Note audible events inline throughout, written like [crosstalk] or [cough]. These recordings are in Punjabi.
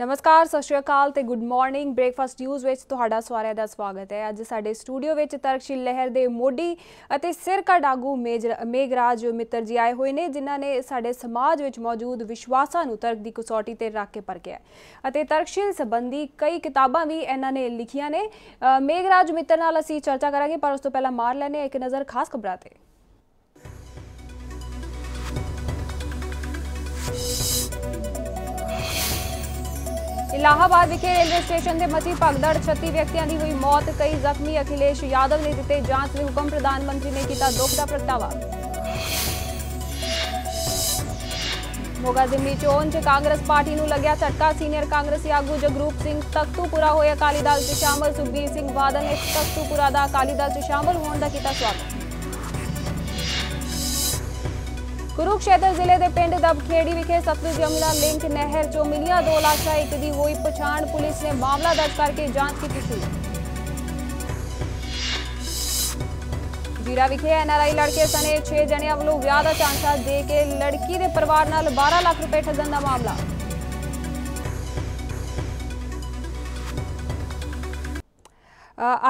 ਨਮਸਕਾਰ ਸਤਿ ਸ਼੍ਰੀ ਅਕਾਲ ਤੇ ਗੁੱਡ ਮਾਰਨਿੰਗ ਬ੍ਰੇਕਫਾਸਟ ਨਿਊਜ਼ ਵਿੱਚ ਤੁਹਾਡਾ ਸਾਰਿਆਂ ਦਾ ਸਵਾਗਤ ਹੈ ਅੱਜ ਸਾਡੇ ਸਟੂਡੀਓ ਵਿੱਚ ਤਰਕਸ਼ੀਲ ਲਹਿਰ ਦੇ ਮੋਢੀ ਅਤੇ ਸਿਰ ਕਾ ਡਾਗੂ ਮੇਗਰਾਜ ਮਿੱਤਰ ਜੀ ਆਏ ਹੋਏ ਨੇ ਜਿਨ੍ਹਾਂ ਨੇ ਸਾਡੇ ਸਮਾਜ ਵਿੱਚ ਮੌਜੂਦ ਵਿਸ਼ਵਾਸਾਂ ਨੂੰ ਤਰਕ ਦੀ ਕਸੌਟੀ ਤੇ ਰੱਖ ਕੇ ਪਰਖਿਆ ਅਤੇ ਤਰਕਸ਼ੀਲ ਸੰਬੰਧੀ ਕਈ ਕਿਤਾਬਾਂ ਵੀ ਇਹਨਾਂ ਨੇ ਲਿਖੀਆਂ ਨੇ ਮੇਗਰਾਜ ਮਿੱਤਰ ਨਾਲ ਅਸੀਂ ਚਰਚਾ ਕਰਾਂਗੇ ਪਰ ਉਸ ਤੋਂ ਪਹਿਲਾਂ ਮਾਰ ਲੈਨੇ ਇੱਕ ਨਜ਼ਰ ਖਾਸ ਖਬਰਾਂ ਤੇ ਇਲਾਹਾਬਾਦ ਵਿਖੇ ਰੇਲਵੇ ਸਟੇਸ਼ਨ ਦੇ ਮਚੀ ਭਗਦੜ 36 ਵਿਅਕਤੀਆਂ ਦੀ ਹੋਈ ਮੌਤ ਕਈ ਜ਼ਖਮੀ ਅਖਿਲੇਸ਼ ਯਾਦਵ ਨੇ ਦਿੱਤੇ ਜਾਂਚ ਦੇ ਹੁਕਮ ਪ੍ਰਧਾਨ ਮੰਤਰੀ ਨੇ ਕੀਤਾ ਦੁੱਖ ਦਾ ਪ੍ਰਗਟਾਵਾ ਮੋਗਾ ਜ਼ਿਮਨੀ ਚੋਣ 'ਚ ਕਾਂਗਰਸ ਪਾਰਟੀ ਨੂੰ ਲੱਗਿਆ ਝਟਕਾ ਸੀਨੀਅਰ ਕਾਂਗਰਸੀ ਆਗੂ ਜਗਰੂਪ ਸਿੰਘ ਤਖਤੂਪੁਰਾ ਹੋਏ ਅਕਾਲੀ ਦਲ 'ਚ ਸ਼ਾਮਲ ਸੁਖਬੀਰ ਸਿੰਘ ਬਾਦਲ ਨੇ ਤਖਤੂਪੁਰਾ ਦਾ ਅਕਾਲੀ ਦਲ 'ਚ ਸ਼ਾਮਲ ਹੋਣ ਦਾ ਕੀਤਾ ਸਵਾਗਤ ਕੁਰੂਕਸ਼ੇਤਰ ਜ਼ਿਲ੍ਹੇ ਦੇ ਪਿੰਡ ਦਬਖੇੜੀ ਵਿਖੇ ਸਤਲੁਜ ਯਮੁਨਾ ਲਿੰਕ ਨਹਿਰ ਚੋਂ ਮਿਲੀਆਂ ਦੋ ਦਾ ਇੱਕ ਦੀ ਹੋਈ ਪਛਾਣ ਪੁਲਿਸ ਨੇ ਮਾਮਲਾ ਦਰਜ ਕਰਕੇ ਜਾਂਚ ਕੀਤੀ ਸੀ ਜੀਰਾ ਵਿਖੇ ਐਨਆਰਆਈ ਲੜਕੇ ਸਣੇ 6 ਜਣਿਆਂ ਵੱਲੋਂ ਵਿਆਹ ਦਾ ਚਾਂਸਾ ਦੇ ਕੇ ਲੜਕੀ ਦੇ ਪਰਿਵਾਰ ਨਾਲ 12 ਲੱਖ ਰੁਪਏ ਠੱਗਣ ਦਾ ਮਾਮਲਾ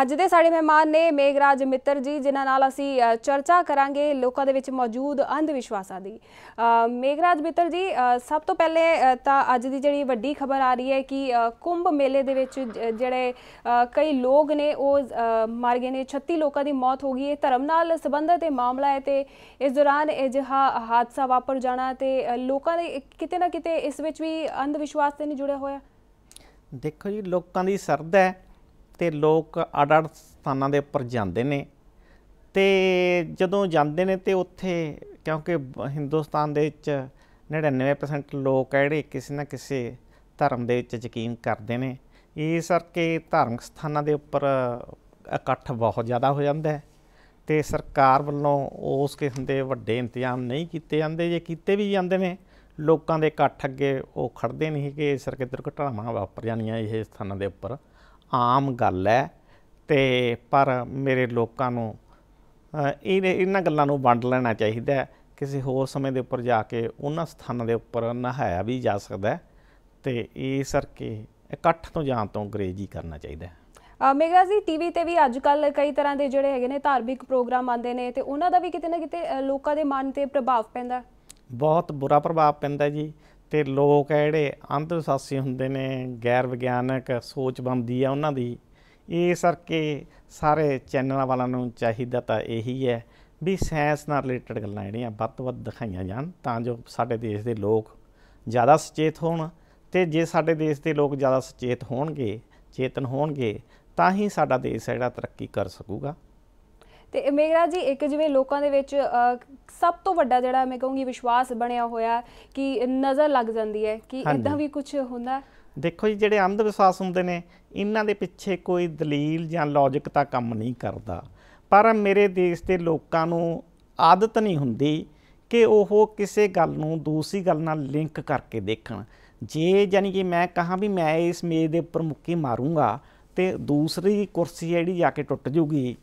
ਅੱਜ ਦੇ ਸਾਡੇ ਮਹਿਮਾਨ ਨੇ ਮੇਗਰਾਜ ਮਿੱਤਰ ਜੀ ਜਿਨ੍ਹਾਂ ਨਾਲ ਅਸੀਂ ਚਰਚਾ ਕਰਾਂਗੇ ਲੋਕਾਂ ਦੇ ਵਿੱਚ ਮੌਜੂਦ ਅੰਧ ਵਿਸ਼ਵਾਸਾਂ ਦੀ ਮੇਗਰਾਜ ਮਿੱਤਰ ਜੀ ਸਭ ਤੋਂ ਪਹਿਲੇ ਤਾਂ ਅੱਜ ਦੀ ਜਿਹੜੀ ਵੱਡੀ ਖਬਰ ਆ ਰਹੀ ਹੈ ਕਿ ਕੁੰਭ ਮੇਲੇ ਦੇ ਵਿੱਚ ਜਿਹੜੇ ਕਈ ਲੋਕ ਨੇ ਉਹ ਮਰ ਗਏ ਨੇ 36 ਲੋਕਾਂ ਦੀ ਮੌਤ ਹੋ ਗਈ ਹੈ ਧਰਮ ਨਾਲ ਸੰਬੰਧਿਤ ਇਹ ਮਾਮਲਾ ਹੈ ਤੇ ਇਸ ਦੌਰਾਨ ਅਜਿਹਾ ਹਾਦਸਾ ਵਾਪਰ ਜਾਣਾ ਤੇ ਲੋਕਾਂ ਦੇ ਕਿਤੇ ਨਾ ਕਿਤੇ ਇਸ ਵਿੱਚ ਵੀ ਅੰਧ ਵਿਸ਼ਵਾਸ ਤੇ ਨਹੀਂ ਜੁੜਿਆ ਹੋਇਆ ਦੇਖੋ ਜੀ ਲੋਕਾਂ ਦੀ ਸਰਦ ਹੈ ਤੇ ਲੋਕ ਅੜ ਸਥਾਨਾਂ ਦੇ ਉੱਪਰ ਜਾਂਦੇ ਨੇ ਤੇ ਜਦੋਂ ਜਾਂਦੇ ਨੇ ਤੇ ਉੱਥੇ ਕਿਉਂਕਿ ਹਿੰਦੁਸਤਾਨ ਦੇ ਵਿੱਚ 99% ਲੋਕ ਹੈ ਜਿਹੜੇ ਕਿਸੇ ਨਾ ਕਿਸੇ ਧਰਮ ਦੇ ਵਿੱਚ ਯਕੀਨ ਕਰਦੇ ਨੇ ਇਸ ਕਰਕੇ ਧਾਰਮਿਕ ਸਥਾਨਾਂ ਦੇ ਉੱਪਰ ਇਕੱਠ ਬਹੁਤ ਜ਼ਿਆਦਾ ਹੋ ਜਾਂਦਾ ਹੈ ਤੇ ਸਰਕਾਰ ਵੱਲੋਂ ਉਸ ਕਿਸਮ ਦੇ ਵੱਡੇ ਇੰਤਜ਼ਾਮ ਨਹੀਂ ਕੀਤੇ ਜਾਂਦੇ ਜੇ ਕੀਤੇ ਵੀ ਜਾਂਦੇ ਨੇ ਲੋਕਾਂ ਦੇ ਇਕੱਠ ਅੱਗੇ ਉਹ ਖੜਦੇ ਨਹੀਂ ਕਿ ਇਸ ਕਰਕੇ ਦੁਰਘਟਨਾਵਾਂ ਵਾਪਰ ਜਾਣੀਆਂ ਇਹ ਸਥਾਨਾਂ ਦੇ ਉੱਪਰ ਆਮ ਗੱਲ ਹੈ ਤੇ ਪਰ ਮੇਰੇ ਲੋਕਾਂ ਨੂੰ ਇਹ ਇਹਨਾਂ ਗੱਲਾਂ ਨੂੰ ਵੰਡ ਲੈਣਾ ਚਾਹੀਦਾ ਕਿਸੇ ਹੋਰ ਸਮੇਂ ਦੇ ਉੱਪਰ ਜਾ ਕੇ ਉਹਨਾਂ ਸਥਾਨਾਂ ਦੇ ਉੱਪਰ ਨਹਾਇਆ ਵੀ ਜਾ ਸਕਦਾ ਤੇ ਇਹ ਸਰਕੇ ਇਕੱਠ ਤੋਂ ਜਾਣ ਤੋਂ ਗਰੇਜੀ ਕਰਨਾ ਚਾਹੀਦਾ ਮੇਗਰਾ ਜੀ ਟੀਵੀ ਤੇ ਵੀ ਅੱਜ ਕੱਲ ਕਈ ਤਰ੍ਹਾਂ ਦੇ ਜਿਹੜੇ ਹੈਗੇ ਨੇ ਧਾਰਮਿਕ ਪ੍ਰੋਗਰਾਮ ਆਉਂਦੇ ਨੇ ਤੇ ਉਹਨਾਂ ਦਾ ਵੀ ਕਿਤੇ ਨਾ ਕਿਤੇ ਲੋਕਾਂ ਦੇ ਮਨ ਤੇ ਪ੍ਰਭਾਵ ਪੈਂਦਾ ਬਹੁਤ ਬੁਰਾ ਪ੍ਰਭਾਵ ਪੈਂਦਾ ਜੀ ਤੇ ਲੋਕ ਆ ਜਿਹੜੇ ਅੰਧ ਵਿਸ਼ਵਾਸੀ ਹੁੰਦੇ ਨੇ ਗੈਰ ਵਿਗਿਆਨਕ ਸੋਚ ਬੰਦੀ ਆ ਉਹਨਾਂ ਦੀ ਇਸ ਕਰਕੇ ਸਾਰੇ ਚੈਨਲਾਂ ਵਾਲਾਂ ਨੂੰ ਚਾਹੀਦਾ ਤਾਂ ਇਹੀ ਹੈ ਵੀ ਸਾਇੰਸ ਨਾਲ ਰਿਲੇਟਡ ਗੱਲਾਂ ਜਿਹੜੀਆਂ ਵੱਧ ਤੋਂ ਵੱਧ ਦਿਖਾਈਆਂ ਜਾਣ ਤਾਂ ਜੋ ਸਾਡੇ ਦੇਸ਼ ਦੇ ਲੋਕ ਜ਼ਿਆਦਾ ਸੁਚੇਤ ਹੋਣ ਤੇ ਜੇ ਸਾਡੇ ਦੇਸ਼ ਦੇ ਲੋਕ ਜ਼ਿਆਦਾ ਸੁਚੇਤ ਹੋਣਗੇ ਚੇਤਨ ਹੋਣਗੇ ਤਾਂ ਹੀ ਸਾਡਾ ਦੇਸ਼ ਜਿਹੜਾ ਤਰੱਕੀ ਕਰ ਸਕੂਗਾ ਤੇ ਮੇਗਰਾ ਜੀ ਇੱਕ ਜਿਵੇਂ ਲੋਕਾਂ ਦੇ ਵਿੱਚ ਸਭ ਤੋਂ ਵੱਡਾ ਜਿਹੜਾ ਮੈਂ ਕਹੂੰਗੀ ਵਿਸ਼ਵਾਸ ਬਣਿਆ ਹੋਇਆ ਕਿ ਨਜ਼ਰ ਲੱਗ ਜਾਂਦੀ ਹੈ ਕਿ ਇਦਾਂ ਵੀ ਕੁਝ ਹੁੰਦਾ ਦੇਖੋ ਜੀ ਜਿਹੜੇ ਅੰਧ ਵਿਸ਼ਵਾਸ ਹੁੰਦੇ ਨੇ ਇਹਨਾਂ ਦੇ ਪਿੱਛੇ ਕੋਈ ਦਲੀਲ ਜਾਂ ਲੌਜੀਕ ਤਾਂ ਕੰਮ ਨਹੀਂ ਕਰਦਾ ਪਰ ਮੇਰੇ ਦੇਸ਼ ਦੇ ਲੋਕਾਂ ਨੂੰ ਆਦਤ ਨਹੀਂ ਹੁੰਦੀ ਕਿ ਉਹ ਕਿਸੇ ਗੱਲ ਨੂੰ ਦੂਸਰੀ ਗੱਲ ਨਾਲ ਲਿੰਕ ਕਰਕੇ ਦੇਖਣ ਜੇ ਜਾਨੀ ਕਿ ਮੈਂ ਕਹਾ ਵੀ ਮੈਂ ਇਸ ਮੇਜ਼ ਦੇ ਉੱਪਰ ਮੁੱਕੀ ਮਾਰੂੰਗਾ ਤੇ ਦੂਸਰੀ ਕੁਰਸੀ ਜਿਹੜੀ ਜਾ ਕੇ ਟੁੱਟ ਜੂਗੀ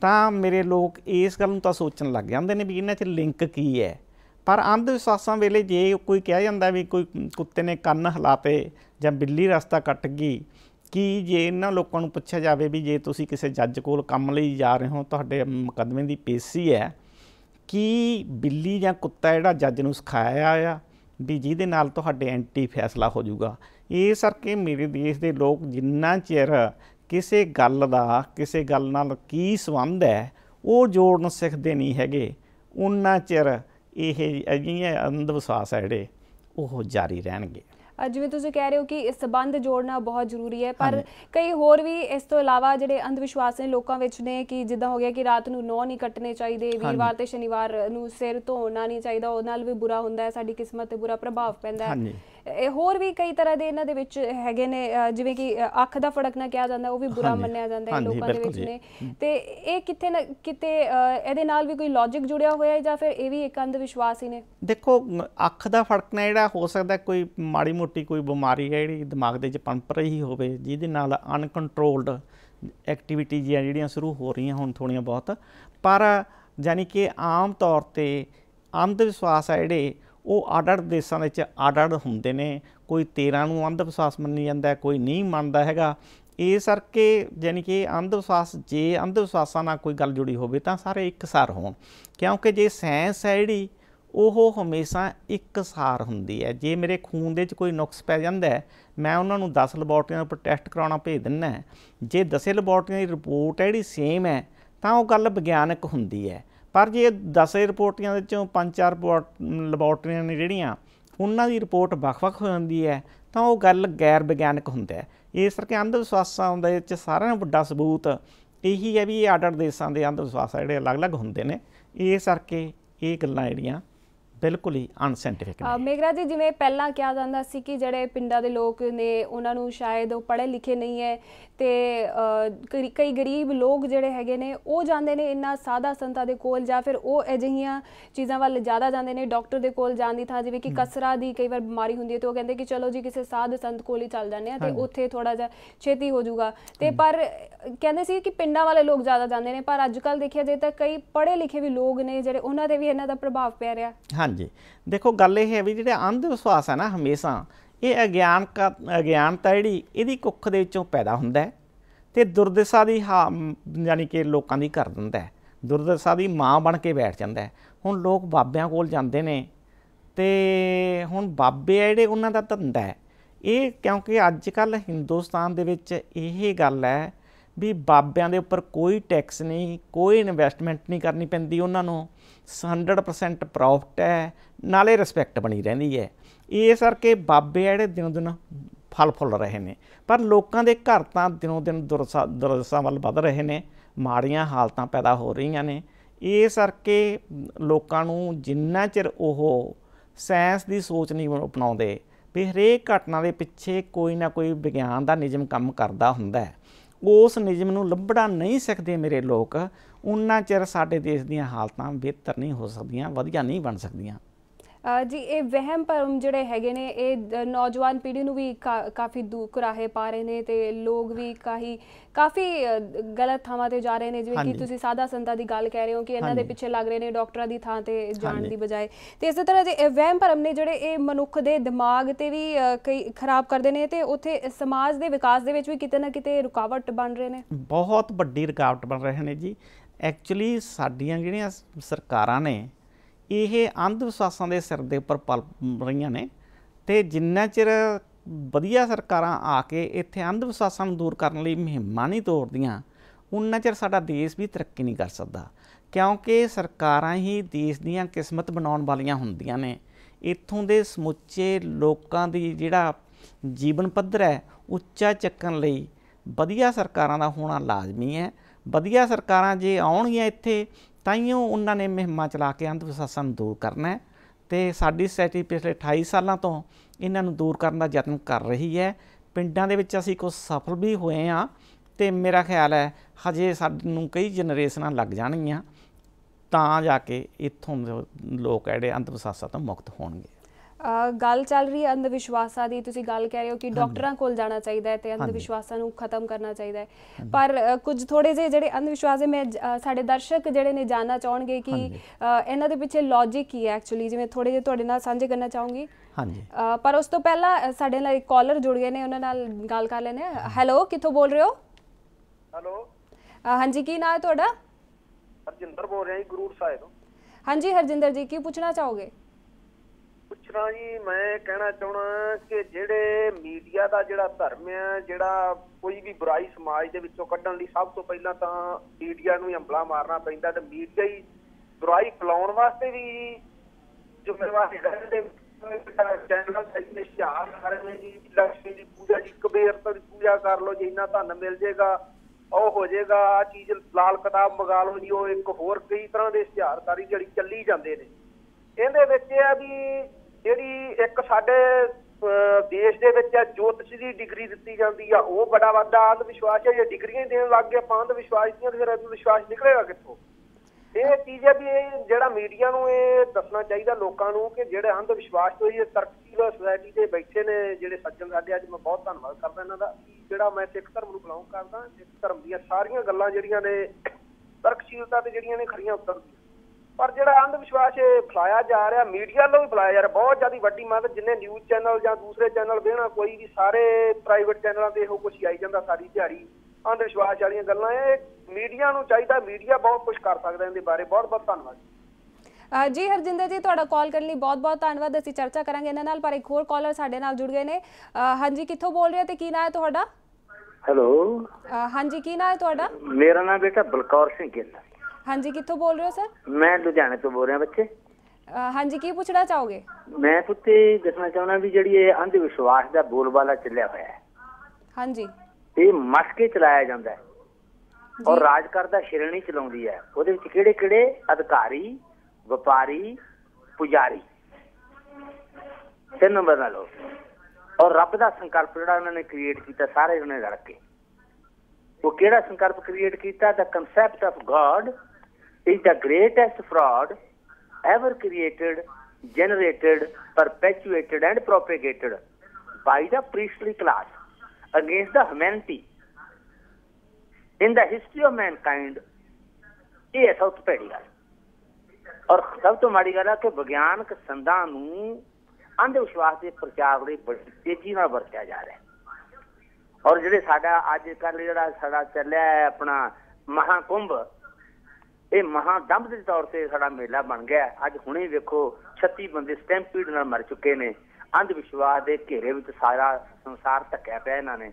ਤਾਂ ਮੇਰੇ ਲੋਕ ਇਸ ਗੱਲ ਨੂੰ ਤਾਂ ਸੋਚਣ ਲੱਗ ਜਾਂਦੇ ਨੇ ਵੀ ਇਹਨਾਂ 'ਚ ਲਿੰਕ ਕੀ ਹੈ ਪਰ ਅੰਧ ਵਿਸ਼ਵਾਸਾਂ ਵੇਲੇ ਜੇ ਕੋਈ ਕਿਹਾ ਜਾਂਦਾ ਵੀ ਕੋਈ ਕੁੱਤੇ ਨੇ ਕੰਨ ਹਲਾਪੇ ਜਾਂ ਬਿੱਲੀ ਰਸਤਾ ਕੱਟ ਗਈ ਕਿ ਜੇ ਇਹਨਾਂ ਲੋਕਾਂ ਨੂੰ ਪੁੱਛਿਆ ਜਾਵੇ ਵੀ ਜੇ ਤੁਸੀਂ ਕਿਸੇ ਜੱਜ ਕੋਲ ਕੰਮ ਲਈ ਜਾ ਰਹੇ ਹੋ ਤੁਹਾਡੇ ਮੁਕਦਮੇ ਦੀ ਪੇਸ਼ੀ ਹੈ ਕਿ ਬਿੱਲੀ ਜਾਂ ਕੁੱਤਾ ਜਿਹੜਾ ਜੱਜ ਨੂੰ ਸਿਖਾਇਆ ਆ ਵੀ ਜਿਹਦੇ ਨਾਲ ਤੁਹਾਡੇ ਐਂਟੀ ਫੈਸਲਾ ਹੋ ਜਾਊਗਾ ਇਹ ਸਰਕੇ ਮੇਰੇ ਦੇਸ਼ ਦੇ ਲੋਕ ਜਿੰਨਾ ਚਿਰ ਕਿਸੇ ਗੱਲ ਦਾ ਕਿਸੇ ਗੱਲ ਨਾਲ ਕੀ ਸੰਬੰਧ ਹੈ ਉਹ ਜੋੜਨ ਸਿੱਖਦੇ ਨਹੀਂ ਹੈਗੇ ਉਹਨਾਂ ਚਿਰ ਇਹ ਅਜਿਹੇ ਅੰਧ ਵਿਸ਼ਵਾਸ ਹੈ ਜਿਹੜੇ ਉਹ ਜਾਰੀ ਰਹਿਣਗੇ ਜਿਵੇਂ ਤੁਸੀਂ ਕਹਿ ਰਹੇ ਹੋ ਕਿ ਸਬੰਧ ਜੋੜਨਾ ਬਹੁਤ ਜ਼ਰੂਰੀ ਹੈ ਪਰ ਕਈ ਹੋਰ ਵੀ ਇਸ ਤੋਂ ਇਲਾਵਾ ਜਿਹੜੇ ਅੰਧ ਵਿਸ਼ਵਾਸ ਨੇ ਲੋਕਾਂ ਵਿੱਚ ਨੇ ਕਿ ਜਿੱਦਾਂ ਹੋ ਗਿਆ ਕਿ ਰਾਤ ਨੂੰ ਨੌ ਨਹੀਂ ਕੱਟਨੇ ਚਾਹੀਦੇ ਵੀਰਵਾਰ ਤੇ ਸ਼ਨੀਵਾਰ ਨੂੰ ਸਿਰ ਧੋਣਾ ਨਹੀਂ ਚਾਹੀਦਾ ਉਹ ਨਾਲ ਵੀ ਬੁਰਾ ਹੁੰਦਾ ਹੈ ਸਾਡੀ ਕਿਸਮਤ ਤੇ ਬੁਰਾ ਪ੍ਰਭਾਵ ਪੈਂਦਾ ਹੈ ਇਹ ਹੋਰ ਵੀ ਕਈ ਤਰ੍ਹਾਂ ਦੇ ਇਹਨਾਂ ਦੇ ਵਿੱਚ ਹੈਗੇ ਨੇ ਜਿਵੇਂ ਕਿ ਅੱਖ ਦਾ ਫੜਕਣਾ ਕਿਹਾ ਜਾਂਦਾ ਉਹ ਵੀ ਬੁਰਾ ਮੰਨਿਆ ਜਾਂਦਾ ਹੈ ਲੋਕਾਂ ਦੇ ਵਿੱਚ ਨੇ ਤੇ ਇਹ ਕਿੱਥੇ ਨਾ ਕਿਤੇ ਇਹਦੇ ਨਾਲ ਵੀ ਕੋਈ ਲੌਜੀਕ ਜੁੜਿਆ ਹੋਇਆ ਹੈ ਜਾਂ ਫਿਰ ਇਹ ਵੀ ਇੱਕ ਅੰਧ ਵਿਸ਼ਵਾਸ ਹੀ ਨੇ ਦੇਖੋ ਅੱਖ ਦਾ ਫੜਕਣਾ ਜਿਹੜਾ ਹੋ ਸਕਦਾ ਕੋਈ ਮਾੜੀ ਮੋਟੀ ਕੋਈ ਬਿਮਾਰੀ ਹੈ ਜਿਹੜੀ ਦਿਮਾਗ ਦੇ ਚ ਪੰਪ ਰਹੀ ਹੋਵੇ ਜਿਹਦੇ ਨਾਲ ਅਨਕੰਟਰੋਲਡ ਐਕਟੀਵਿਟੀ ਜਿਹੜੀਆਂ ਸ਼ੁਰੂ ਹੋ ਰਹੀਆਂ ਹੁਣ ਥੋੜੀਆਂ ਬਹੁਤ ਪਰ ਯਾਨੀ ਕਿ ਆਮ ਤੌਰ ਤੇ ਅੰਧ ਵਿਸ਼ਵਾਸ ਆ ਜਿਹੜੇ ਉਹ ਆਡੜ ਦੇਸ਼ਾਂ ਦੇ ਵਿੱਚ ਆਡੜ ਹੁੰਦੇ ਨੇ ਕੋਈ 13 ਨੂੰ ਅੰਧ ਵਿਸ਼ਵਾਸ ਮੰਨੀ ਜਾਂਦਾ ਕੋਈ ਨਹੀਂ ਮੰਨਦਾ ਹੈਗਾ ਇਸ ਕਰਕੇ ਯਾਨੀ ਕਿ ਅੰਧ ਵਿਸ਼ਵਾਸ ਜੇ ਅੰਧ ਵਿਸ਼ਵਾਸਾਂ ਨਾਲ ਕੋਈ ਗੱਲ ਜੁੜੀ ਹੋਵੇ ਤਾਂ ਸਾਰੇ ਇੱਕਸਾਰ ਹੋਣ ਕਿਉਂਕਿ ਜੇ ਸਾਇੰਸ ਹੈ ਜਿਹੜੀ ਉਹ ਹਮੇਸ਼ਾ ਇੱਕਸਾਰ ਹੁੰਦੀ ਹੈ ਜੇ ਮੇਰੇ ਖੂਨ ਦੇ ਵਿੱਚ ਕੋਈ ਨੁਕਸ ਪੈ ਜਾਂਦਾ ਹੈ ਮੈਂ ਉਹਨਾਂ ਨੂੰ 10 ਲੈਬੋਰਟਰੀਆਂ ਉੱਪਰ ਟੈਸਟ ਕਰਾਉਣਾ ਭੇਜ ਦਿੰਦਾ ਜੇ 10 ਲੈਬੋਰਟਰੀਆਂ ਦੀ ਰਿਪੋਰਟ ਹੈ ਜਿਹੜੀ ਸੇਮ ਹੈ ਤਾਂ ਉਹ ਗੱਲ ਵਿਗਿਆਨਕ ਹੁੰਦੀ ਹੈ ਪਰ ਜੇ 10 ਰਿਪੋਰਟੀਆਂ ਦੇ ਵਿੱਚੋਂ 5-4 ਲੈਬੋਰਟਰੀਆਂ ਨੇ ਜਿਹੜੀਆਂ ਉਹਨਾਂ ਦੀ ਰਿਪੋਰਟ ਵੱਖ-ਵੱਖ ਹੋ ਜਾਂਦੀ ਹੈ ਤਾਂ ਉਹ ਗੱਲ ਗੈਰ ਵਿਗਿਆਨਕ ਹੁੰਦਾ ਹੈ ਇਸ ਕਰਕੇ ਅੰਧ ਵਿਸ਼ਵਾਸਾਂ ਦੇ ਵਿੱਚ ਸਾਰਿਆਂ ਵੱਡਾ ਸਬੂਤ ਇਹੀ ਹੈ ਵੀ ਇਹ ਆਡਰ ਦੇਸ਼ਾਂ ਦੇ ਅੰਧ ਵਿਸ਼ਵਾਸ ਜਿਹੜੇ ਅਲੱਗ-ਅਲੱਗ ਹੁੰਦੇ ਨੇ ਇਸ ਕਰਕੇ ਇਹ ਗੱਲਾਂ ਜਿਹੜੀਆਂ ਬਿਲਕੁਲ ਹੀ ਅਨਸੈਂਟੀਫਿਕ ਨੇ ਮੇਗਰਾ ਜੀ ਜਿਵੇਂ ਪਹਿਲਾਂ ਕਿਹਾ ਜਾਂਦਾ ਸੀ ਕਿ ਜਿਹੜੇ ਪਿੰਡਾਂ ਦੇ ਲੋਕ ਨੇ ਉਹਨਾਂ ਨੂੰ ਸ਼ਾਇਦ ਉਹ ਪੜ੍ਹੇ ਲਿਖੇ ਨਹੀਂ ਹੈ ਤੇ ਕਈ ਗਰੀਬ ਲੋਕ ਜਿਹੜੇ ਹੈਗੇ ਨੇ ਉਹ ਜਾਂਦੇ ਨੇ ਇੰਨਾ ਸਾਦਾ ਸੰਤਾਂ ਦੇ ਕੋਲ ਜਾਂ ਫਿਰ ਉਹ ਅਜਿਹੀਆਂ ਚੀਜ਼ਾਂ ਵੱਲ ਜ਼ਿਆਦਾ ਜਾਂਦੇ ਨੇ ਡਾਕਟਰ ਦੇ ਕੋਲ ਜਾਣ ਦੀ ਥਾਂ ਜਿਵੇਂ ਕਿ ਕਸਰਾ ਦੀ ਕਈ ਵਾਰ ਬਿਮਾਰੀ ਹੁੰਦੀ ਹੈ ਤੇ ਉਹ ਕਹਿੰਦੇ ਕਿ ਚਲੋ ਜੀ ਕਿਸੇ ਸਾਧ ਸੰਤ ਕੋਲ ਹੀ ਚੱਲ ਜਾਂਦੇ ਆ ਤੇ ਉੱਥੇ ਥੋੜਾ ਜਿਹਾ ਛੇਤੀ ਹੋ ਜਾਊਗਾ ਤੇ ਪਰ ਕਹਿੰਦੇ ਸੀ ਕਿ ਪਿੰਡਾਂ ਵਾਲੇ ਲੋਕ ਜ਼ਿਆਦਾ ਜਾਂਦੇ ਨੇ ਪਰ ਅੱਜ ਕੱਲ ਦੇਖਿਆ ਜੇ ਤਾਂ ਕਈ ਪੜ੍ਹੇ ਲਿਖੇ ਵੀ ਲੋਕ ਨੇ ਜਿਹੜੇ ਉਹਨਾਂ ਤੇ ਵੀ ਇਹਨਾਂ ਦਾ ਪ੍ਰਭਾਵ ਪੈ ਰਿਹਾ ਹਾਂਜੀ ਦੇਖੋ ਗੱਲ ਇਹ ਹੈ ਵੀ ਜਿਹੜਾ ਅੰਧ ਵਿਸ਼ਵਾਸ ਹੈ ਨਾ ਹਮੇਸ਼ਾ ਇਹ ਅਗਿਆਨ ਅਗਿਆਨਤਾ ਜਿਹੜੀ ਇਹਦੀ ਕੁੱਖ ਦੇ ਵਿੱਚੋਂ ਪੈਦਾ ਹੁੰਦਾ ਹੈ ਤੇ ਦੁਰਦਸ਼ਾ ਦੀ ਯਾਨੀ ਕਿ ਲੋਕਾਂ ਦੀ ਕਰ ਦਿੰਦਾ ਹੈ ਦੁਰਦਸ਼ਾ ਦੀ ਮਾਂ ਬਣ ਕੇ ਬੈਠ ਜਾਂਦਾ ਹੈ ਹੁਣ ਲੋਕ ਬਾਬਿਆਂ ਕੋਲ ਜਾਂਦੇ ਨੇ ਤੇ ਹੁਣ ਬਾਬੇ ਆ ਜਿਹੜੇ ਉਹਨਾਂ ਦਾ ਧੰਦਾ ਹੈ ਇਹ ਕਿਉਂਕਿ ਅੱਜ ਕੱਲ ਹਿੰਦੁਸਤਾਨ ਦੇ ਵਿੱਚ ਇਹ ਗੱਲ ਹੈ ਵੀ ਬਾਬਿਆਂ ਦੇ ਉੱਪਰ ਕੋਈ ਟੈਕਸ ਨਹੀਂ ਕੋਈ ਇਨਵੈਸਟਮੈਂਟ ਨਹੀਂ ਕਰਨੀ ਪੈਂਦੀ ਉਹਨਾਂ ਨੂੰ 100% ਪ੍ਰੋਫਿਟ ਹੈ ਨਾਲੇ ਰਿਸਪੈਕਟ ਬਣੀ ਰਹਿੰਦੀ ਹੈ ਇਸ ਕਰਕੇ ਬਾਬੇ ਜਿਹੜੇ ਦਿਨੋਂ ਦਿਨ ਫਲ ਫੁੱਲ ਰਹੇ ਨੇ ਪਰ ਲੋਕਾਂ ਦੇ ਘਰ ਤਾਂ ਦਿਨੋਂ ਦਿਨ ਦੁਰਦਸ਼ਾ ਵੱਲ ਵੱਧ ਰਹੇ ਨੇ ਮਾੜੀਆਂ ਹਾਲਤਾਂ ਪੈਦਾ ਹੋ ਰਹੀਆਂ ਨੇ ਇਸ ਕਰਕੇ ਲੋਕਾਂ ਨੂੰ ਜਿੰਨਾ ਚਿਰ ਉਹ ਸਾਇੰਸ ਦੀ ਸੋਚ ਨਹੀਂ ਅਪਣਾਉਂਦੇ ਵੀ ਹਰੇਕ ਘਟਨਾ ਦੇ ਪਿੱਛੇ ਕੋਈ ਨਾ ਕੋਈ ਵਿਗਿਆਨ ਦਾ ਨਿਯਮ ਕੰਮ ਕਰਦਾ ਹੁੰਦਾ ਹੈ ਉਸ ਨਿਯਮ ਨੂੰ ਲੱਭਣਾ ਨਹੀਂ ਸਕਦੇ ਮੇਰੇ ਲੋਕ ਉਨਾ ਚਿਰ ਸਾਡੇ ਦੇਸ਼ ਦੀਆਂ ਹਾਲਤਾਂ ਬਿਹਤਰ ਨਹੀਂ ਹੋ ਸਕਦੀਆਂ ਵਧੀਆ ਨਹੀਂ ਬਣ ਸਕਦੀਆਂ ਜੀ ਇਹ ਵਹਿਮ ਪਰਮ ਜਿਹੜੇ ਹੈਗੇ ਨੇ ਇਹ ਨੌਜਵਾਨ ਪੀੜ੍ਹੀ ਨੂੰ ਵੀ ਕਾਫੀ ਰਾਹੇ ਪਾ ਰਹੇ ਨੇ ਤੇ ਲੋਕ ਵੀ ਕਾਹੀ ਕਾਫੀ ਗਲਤ ਥਾਵਾਂ ਤੇ ਜਾ ਰਹੇ ਨੇ ਜਿਵੇਂ ਕਿ ਤੁਸੀਂ ਸਾਦਾ ਸੰਤਾ ਦੀ ਗੱਲ ਕਹਿ ਰਹੇ ਹੋ ਕਿ ਇਹਨਾਂ ਦੇ ਪਿੱਛੇ ਲੱਗ ਰਹੇ ਨੇ ਡਾਕਟਰਾਂ ਦੀ ਥਾਂ ਤੇ ਜਾਣ ਦੀ ਬਜਾਏ ਤੇ ਇਸੇ ਤਰ੍ਹਾਂ ਇਹ ਵਹਿਮ ਭਰਮ ਨੇ ਜਿਹੜੇ ਇਹ ਮਨੁੱਖ ਦੇ ਦਿਮਾਗ ਤੇ ਵੀ ਕਈ ਖਰਾਬ ਕਰਦੇ ਨੇ ਤੇ ਉੱਥੇ ਸਮਾਜ ਦੇ ਵਿਕਾਸ ਦੇ ਵਿੱਚ ਵੀ ਕਿਤੇ ਨਾ ਕਿਤੇ ਰੁਕਾਵਟ ਬਣ ਰਹੇ ਨੇ ਬਹੁਤ ਵੱਡੀ ਰੁਕਾਵਟ ਬਣ ਰਹੇ ਨੇ ਜੀ ਐਕਚੁਅਲੀ ਸਾਡੀਆਂ ਜਿਹੜੀਆਂ ਸਰਕਾਰਾਂ ਨੇ ਇਹ ਅੰਧ ਵਿਸ਼ਵਾਸਾਂ ਦੇ ਸਿਰ ਦੇ ਉੱਪਰ ਪਲ ਰਹੀਆਂ ਨੇ ਤੇ ਜਿੰਨਾ ਚਿਰ ਵਧੀਆ ਸਰਕਾਰਾਂ ਆ ਕੇ ਇੱਥੇ ਅੰਧ ਵਿਸ਼ਵਾਸਾਂ ਨੂੰ ਦੂਰ ਕਰਨ ਲਈ ਮਹਿਮਾਂ ਨਹੀਂ ਤੋੜਦੀਆਂ ਉਨਾ ਚਿਰ ਸਾਡਾ ਦੇਸ਼ ਵੀ ਤਰੱਕੀ ਨਹੀਂ ਕਰ ਸਕਦਾ ਕਿਉਂਕਿ ਸਰਕਾਰਾਂ ਹੀ ਦੇਸ਼ ਦੀਆਂ ਕਿਸਮਤ ਬਣਾਉਣ ਵਾਲੀਆਂ ਹੁੰਦੀਆਂ ਨੇ ਇੱਥੋਂ ਦੇ ਸਮੁੱਚੇ ਲੋਕਾਂ ਦੀ ਜਿਹੜਾ ਜੀਵਨ ਪੱਧਰ ਹੈ ਉੱਚਾ ਚੱਕਣ ਲਈ ਵਧੀਆ ਸਰਕਾਰਾਂ ਦਾ ਹੋਣਾ ਲਾਜ਼ਮੀ ਹੈ ਵਧੀਆ ਸਰਕਾਰਾਂ ਜੇ ਆਉਣਗੀਆਂ ਇੱਥੇ ਤਾਈਓ ਉਹਨਾਂ ਨੇ ਮਹਿਮਾ ਚਲਾ ਕੇ ਅੰਧ ਵਿਸ਼ਵਾਸਾਂ ਨੂੰ ਦੂਰ ਕਰਨਾ ਹੈ ਤੇ ਸਾਡੀ ਸੋਸਾਇਟੀ ਪਿਛਲੇ 28 ਸਾਲਾਂ ਤੋਂ ਇਹਨਾਂ ਨੂੰ ਦੂਰ ਕਰਨ ਦਾ ਯਤਨ ਕਰ ਰਹੀ ਹੈ ਪਿੰਡਾਂ ਦੇ ਵਿੱਚ ਅਸੀਂ ਕੁਝ ਸਫਲ ਵੀ ਹੋਏ ਆ ਤੇ ਮੇਰਾ ਖਿਆਲ ਹੈ ਹਜੇ ਸਾਨੂੰ ਕਈ ਜਨਰੇਸ਼ਨਾਂ ਲੱਗ ਜਾਣਗੀਆਂ ਤਾਂ ਜਾ ਕੇ ਇੱਥੋਂ ਲੋਕ ਐੜੇ ਅੰਧ ਵਿਸ਼ਵਾਸਾਂ ਤੋਂ ਮੁਕਤ ਹੋਣਗੇ ਗੱਲ ਚੱਲ ਰਹੀ ਹੈ ਅੰਧ ਵਿਸ਼ਵਾਸਾਂ ਦੀ ਤੁਸੀਂ ਗੱਲ ਕਹਿ ਰਹੇ ਹੋ ਕਿ ਡਾਕਟਰਾਂ ਕੋਲ ਜਾਣਾ ਚਾਹੀਦਾ ਹੈ ਤੇ ਅੰਧ ਵਿਸ਼ਵਾਸਾਂ ਨੂੰ ਖਤਮ ਕਰਨਾ ਚਾਹੀਦਾ ਹੈ ਪਰ ਕੁਝ ਥੋੜੇ ਜਿਹੇ ਜਿਹੜੇ ਅੰਧ ਵਿਸ਼ਵਾਸ ਹੈ ਮੈਂ ਸਾਡੇ ਦਰਸ਼ਕ ਜਿਹੜੇ ਨੇ ਜਾਨਣਾ ਚਾਹਣਗੇ ਕਿ ਇਹਨਾਂ ਦੇ ਪਿੱਛੇ ਲੌਜੀਕ ਕੀ ਹੈ ਐਕਚੁਅਲੀ ਜਿਵੇਂ ਥੋੜੇ ਜਿਹੇ ਤੁਹਾਡੇ ਨਾਲ ਸਾਂਝੇ ਕਰਨਾ ਚਾਹੂੰਗੀ ਹਾਂਜੀ ਪਰ ਉਸ ਤੋਂ ਪਹਿਲਾਂ ਸਾਡੇ ਨਾਲ ਇੱਕ ਕਾਲਰ ਜੁੜ ਗਏ ਨੇ ਉਹਨਾਂ ਨਾਲ ਗੱਲ ਕਰ ਲੈਣੇ ਹੈਲੋ ਕਿੱਥੋਂ ਬੋਲ ਰਹੇ ਹੋ ਹੈਲੋ ਹਾਂਜੀ ਕੀ ਨਾਮ ਹੈ ਤੁਹਾਡਾ ਹਰਜਿੰਦਰ ਬੋਲ ਰਿਹਾ ਜੀ ਗਰੂਰ ਸਾਹਿਬ ਹਾਂਜੀ ਹਰਜਿੰਦਰ ਜੀ ਕੀ ਪੁੱਛਣਾ ਚਾਹੋਗੇ ਦੂਸਰਾ ਜੀ ਮੈਂ ਕਹਿਣਾ ਚਾਹਣਾ ਕਿ ਜਿਹੜੇ ਮੀਡੀਆ ਦਾ ਜਿਹੜਾ ਧਰਮ ਹੈ ਜਿਹੜਾ ਕੋਈ ਵੀ ਬੁਰਾਈ ਸਮਾਜ ਦੇ ਵਿੱਚੋਂ ਕੱਢਣ ਲਈ ਸਭ ਤੋਂ ਪਹਿਲਾਂ ਤਾਂ ਮੀਡੀਆ ਨੂੰ ਹੀ ਹੰਬਲਾ ਮਾਰਨਾ ਪੈਂਦਾ ਤੇ ਮੀਡੀਆ ਹੀ ਬੁਰਾਈ ਫਲਾਉਣ ਵਾਸਤੇ ਵੀ ਜ਼ਿੰਮੇਵਾਰ ਹੈਗਾ ਦੇ ਚੈਨਲ ਸੈਗਮੈਂਟ ਸ਼ਾਰ ਦੀ ਲక్ష్ਮੀ ਦੀ ਪੂਜਾ ਦੀ ਕਬੀਰ ਦੀ ਪੂਜਾ ਕਰ ਲਓ ਜੇ ਇੰਨਾ ਧਨ ਮਿਲ ਜਾਏਗਾ ਉਹ ਹੋ ਜਾਏਗਾ ਆ ਚੀਜ਼ ਲਾਲ ਕਿਤਾਬ ਮਗਾ ਲਓ ਜੀ ਉਹ ਇੱਕ ਹੋਰ ਕਈ ਤਰ੍ਹਾਂ ਦੇ ਇਸ਼ਤਿਹਾਰਕਾਰੀ ਜਿਹੜੀ ਚੱਲੀ ਜਾਂਦੇ ਨੇ ਇਹਦੇ ਵਿੱਚ ਇਹ ਆ ਵੀ ਜਿਹੜੀ ਇੱਕ ਸਾਡੇ ਦੇਸ਼ ਦੇ ਵਿੱਚ ਜੋਤਸ਼ੀ ਦੀ ਡਿਗਰੀ ਦਿੱਤੀ ਜਾਂਦੀ ਆ ਉਹ ਬੜਾ ਵੱਡਾ ਆਂਧ ਵਿਸ਼ਵਾਸ ਹੈ ਜੇ ਡਿਗਰੀਆਂ ਦੇਣ ਲੱਗ ਗਏ ਆਪਾਂ ਅੰਧ ਵਿਸ਼ਵਾਸ ਦੀਆਂ ਫਿਰ ਅੰਧ ਵਿਸ਼ਵਾਸ ਨਿਕਲੇਗਾ ਕਿੱਥੋਂ ਇਹ ਚੀਜ਼ ਹੈ ਵੀ ਜਿਹੜਾ ਮੀਡੀਆ ਨੂੰ ਇਹ ਦੱਸਣਾ ਚਾਹੀਦਾ ਲੋਕਾਂ ਨੂੰ ਕਿ ਜਿਹੜੇ ਅੰਧ ਵਿਸ਼ਵਾਸ ਤੋਂ ਇਹ ਤਰਕੀਬ ਸੋਸਾਇਟੀ ਦੇ ਬੈਠੇ ਨੇ ਜਿਹੜੇ ਸੱਜਣ ਸਾਡੇ ਅੱਜ ਮੈਂ ਬਹੁਤ ਧੰਨਵਾਦ ਕਰਦਾ ਇਹਨਾਂ ਦਾ ਜਿਹੜਾ ਮੈਂ ਸਿੱਖ ਧਰਮ ਨੂੰ ਬਲੌਂਗ ਕਰਦਾ ਸਿੱਖ ਧਰਮ ਦੀਆਂ ਸਾਰੀਆਂ ਗੱਲਾਂ ਜਿਹੜੀਆਂ ਨੇ ਤਰਕਸ਼ੀਲਤਾ ਤੇ ਜਿਹੜੀਆਂ ਨੇ ਖੜੀਆਂ ਉਤਰਦੀਆਂ ਪਰ ਜਿਹੜਾ ਅੰਧ ਵਿਸ਼ਵਾਸ ਇਹ ਫਲਾਇਆ ਜਾ ਰਿਹਾ ਮੀਡੀਆ ਵੱਲੋਂ ਵੀ ਫਲਾਇਆ ਜਾ ਰਿਹਾ ਬਹੁਤ ਜ਼ਿਆਦਾ ਵੱਡੀ ਮਦਦ ਜਿੰਨੇ ਨਿਊਜ਼ ਚੈਨਲ ਜਾਂ ਦੂਸਰੇ ਚੈਨਲ ਦੇਣਾ ਕੋਈ ਵੀ ਸਾਰੇ ਪ੍ਰਾਈਵੇਟ ਚੈਨਲਾਂ ਤੇ ਇਹੋ ਕੁਝ ਆਈ ਜਾਂਦਾ ਸਾਰੀ ਦਿਹਾੜੀ ਅੰਧ ਵਿਸ਼ਵਾਸ ਵਾਲੀਆਂ ਗੱਲਾਂ ਇਹ ਮੀਡੀਆ ਨੂੰ ਚਾਹੀਦਾ ਮੀਡੀਆ ਬਹੁਤ ਕੁਝ ਕਰ ਸਕਦਾ ਇਹਦੇ ਬਾਰੇ ਬਹੁਤ ਬਹੁਤ ਧੰਨਵਾਦ ਜੀ ਹਰਜਿੰਦਰ ਜੀ ਤੁਹਾਡਾ ਕਾਲ ਕਰਨ ਲਈ ਬਹੁਤ-ਬਹੁਤ ਧੰਨਵਾਦ ਅਸੀਂ ਚਰਚਾ ਕਰਾਂਗੇ ਇਹਨਾਂ ਨਾਲ ਪਰ ਇੱਕ ਹੋਰ ਕਾਲਰ ਸਾਡੇ ਨਾਲ ਜੁੜ ਗਏ ਨੇ ਹਾਂਜੀ ਕਿੱਥੋਂ ਬੋਲ ਰਹੇ ਹੋ ਤੇ ਕੀ ਨਾਮ ਹੈ ਤੁਹਾਡਾ ਹੈਲੋ ਹਾਂਜੀ ਕੀ ਨਾਮ ਹੈ ਤੁਹਾਡਾ ਮੇਰਾ ਨਾਮ ਬੇਟਾ ਬਲਕੌਰ ਸਿੰਘ ਗਿੱਲ ਹਾਂਜੀ ਕਿੱਥੋਂ ਬੋਲ ਰਹੇ ਹੋ ਸਰ ਮੈਂ ਲੁਧਿਆਣੇ ਤੋਂ ਬੋਲ ਰਿਹਾ ਬੱਚੇ ਹਾਂਜੀ ਕੀ ਪੁੱਛਣਾ ਚਾਹੋਗੇ ਮੈਂ ਪੁੱਤੇ ਦੱਸਣਾ ਚਾਹੁੰਦਾ ਵੀ ਜਿਹੜੀ ਇਹ ਅੰਧ ਵਿਸ਼ਵਾਸ ਦਾ ਬੋਲਬਾਲਾ ਚੱਲਿਆ ਹੋਇਆ ਹੈ ਹਾਂਜੀ ਇਹ ਮਸਕੇ ਚਲਾਇਆ ਜਾਂਦਾ ਹੈ ਔਰ ਰਾਜ ਕਰਦਾ ਸ਼੍ਰੇਣੀ ਚਲਾਉਂਦੀ ਹੈ ਉਹਦੇ ਵਿੱਚ ਕਿਹੜੇ ਕਿਹੜੇ ਅਧਿਕਾਰੀ ਵਪਾਰੀ ਪੁਜਾਰੀ ਤਿੰਨ ਨੰਬਰ ਨਾਲ ਔਰ ਰੱਬ ਦਾ ਸੰਕਲਪ ਜਿਹੜਾ ਉਹਨਾਂ ਨੇ ਕ੍ਰੀਏਟ ਕੀਤਾ ਸਾਰੇ ਉਹਨੇ ਰਲ ਕੇ ਉਹ ਕਿਹੜਾ ਸੰਕਲਪ ਕ੍ਰੀਏਟ ਕੀਤਾ ਦਾ concept of God is the greatest fraud ever created, generated, perpetuated, and propagated by the priestly class against the humanity. In the history of mankind, ਇਹ ਸਭ ਤੋਂ ਪਹਿਲੀ ਗੱਲ ਔਰ ਸਭ ਤੋਂ ਮਾੜੀ ਗੱਲ ਹੈ ਕਿ ਵਿਗਿਆਨਕ ਸੰਦਾਂ ਨੂੰ ਅੰਧ ਵਿਸ਼ਵਾਸ ਦੇ ਪ੍ਰਚਾਰ ਲਈ ਬੜੀ ਤੇਜ਼ੀ ਨਾਲ ਵਰਤਿਆ ਜਾ ਰਿਹਾ ਔਰ ਜਿਹੜੇ ਸਾਡਾ ਅੱਜ ਕੱਲ ਜਿਹੜਾ ਸਾਡਾ ਚੱਲਿਆ ਹੈ ਆਪਣਾ ਮਹਾਕੁੰਭ ਇਹ ਦੰਭ ਦੇ ਤੌਰ ਤੇ ਸਾਡਾ ਮੇਲਾ ਬਣ ਗਿਆ ਅੱਜ ਹੁਣੇ ਵੇਖੋ 36 ਬੰਦੇ ਸਟੈਂਪੀਡ ਨਾਲ ਮਰ ਚੁੱਕੇ ਨੇ ਅੰਧ ਵਿਸ਼ਵਾਸ ਦੇ ਘੇਰੇ ਵਿੱਚ ਸਾਰਾ ਸੰਸਾਰ ਧੱਕਿਆ ਪਿਆ ਇਹਨਾਂ ਨੇ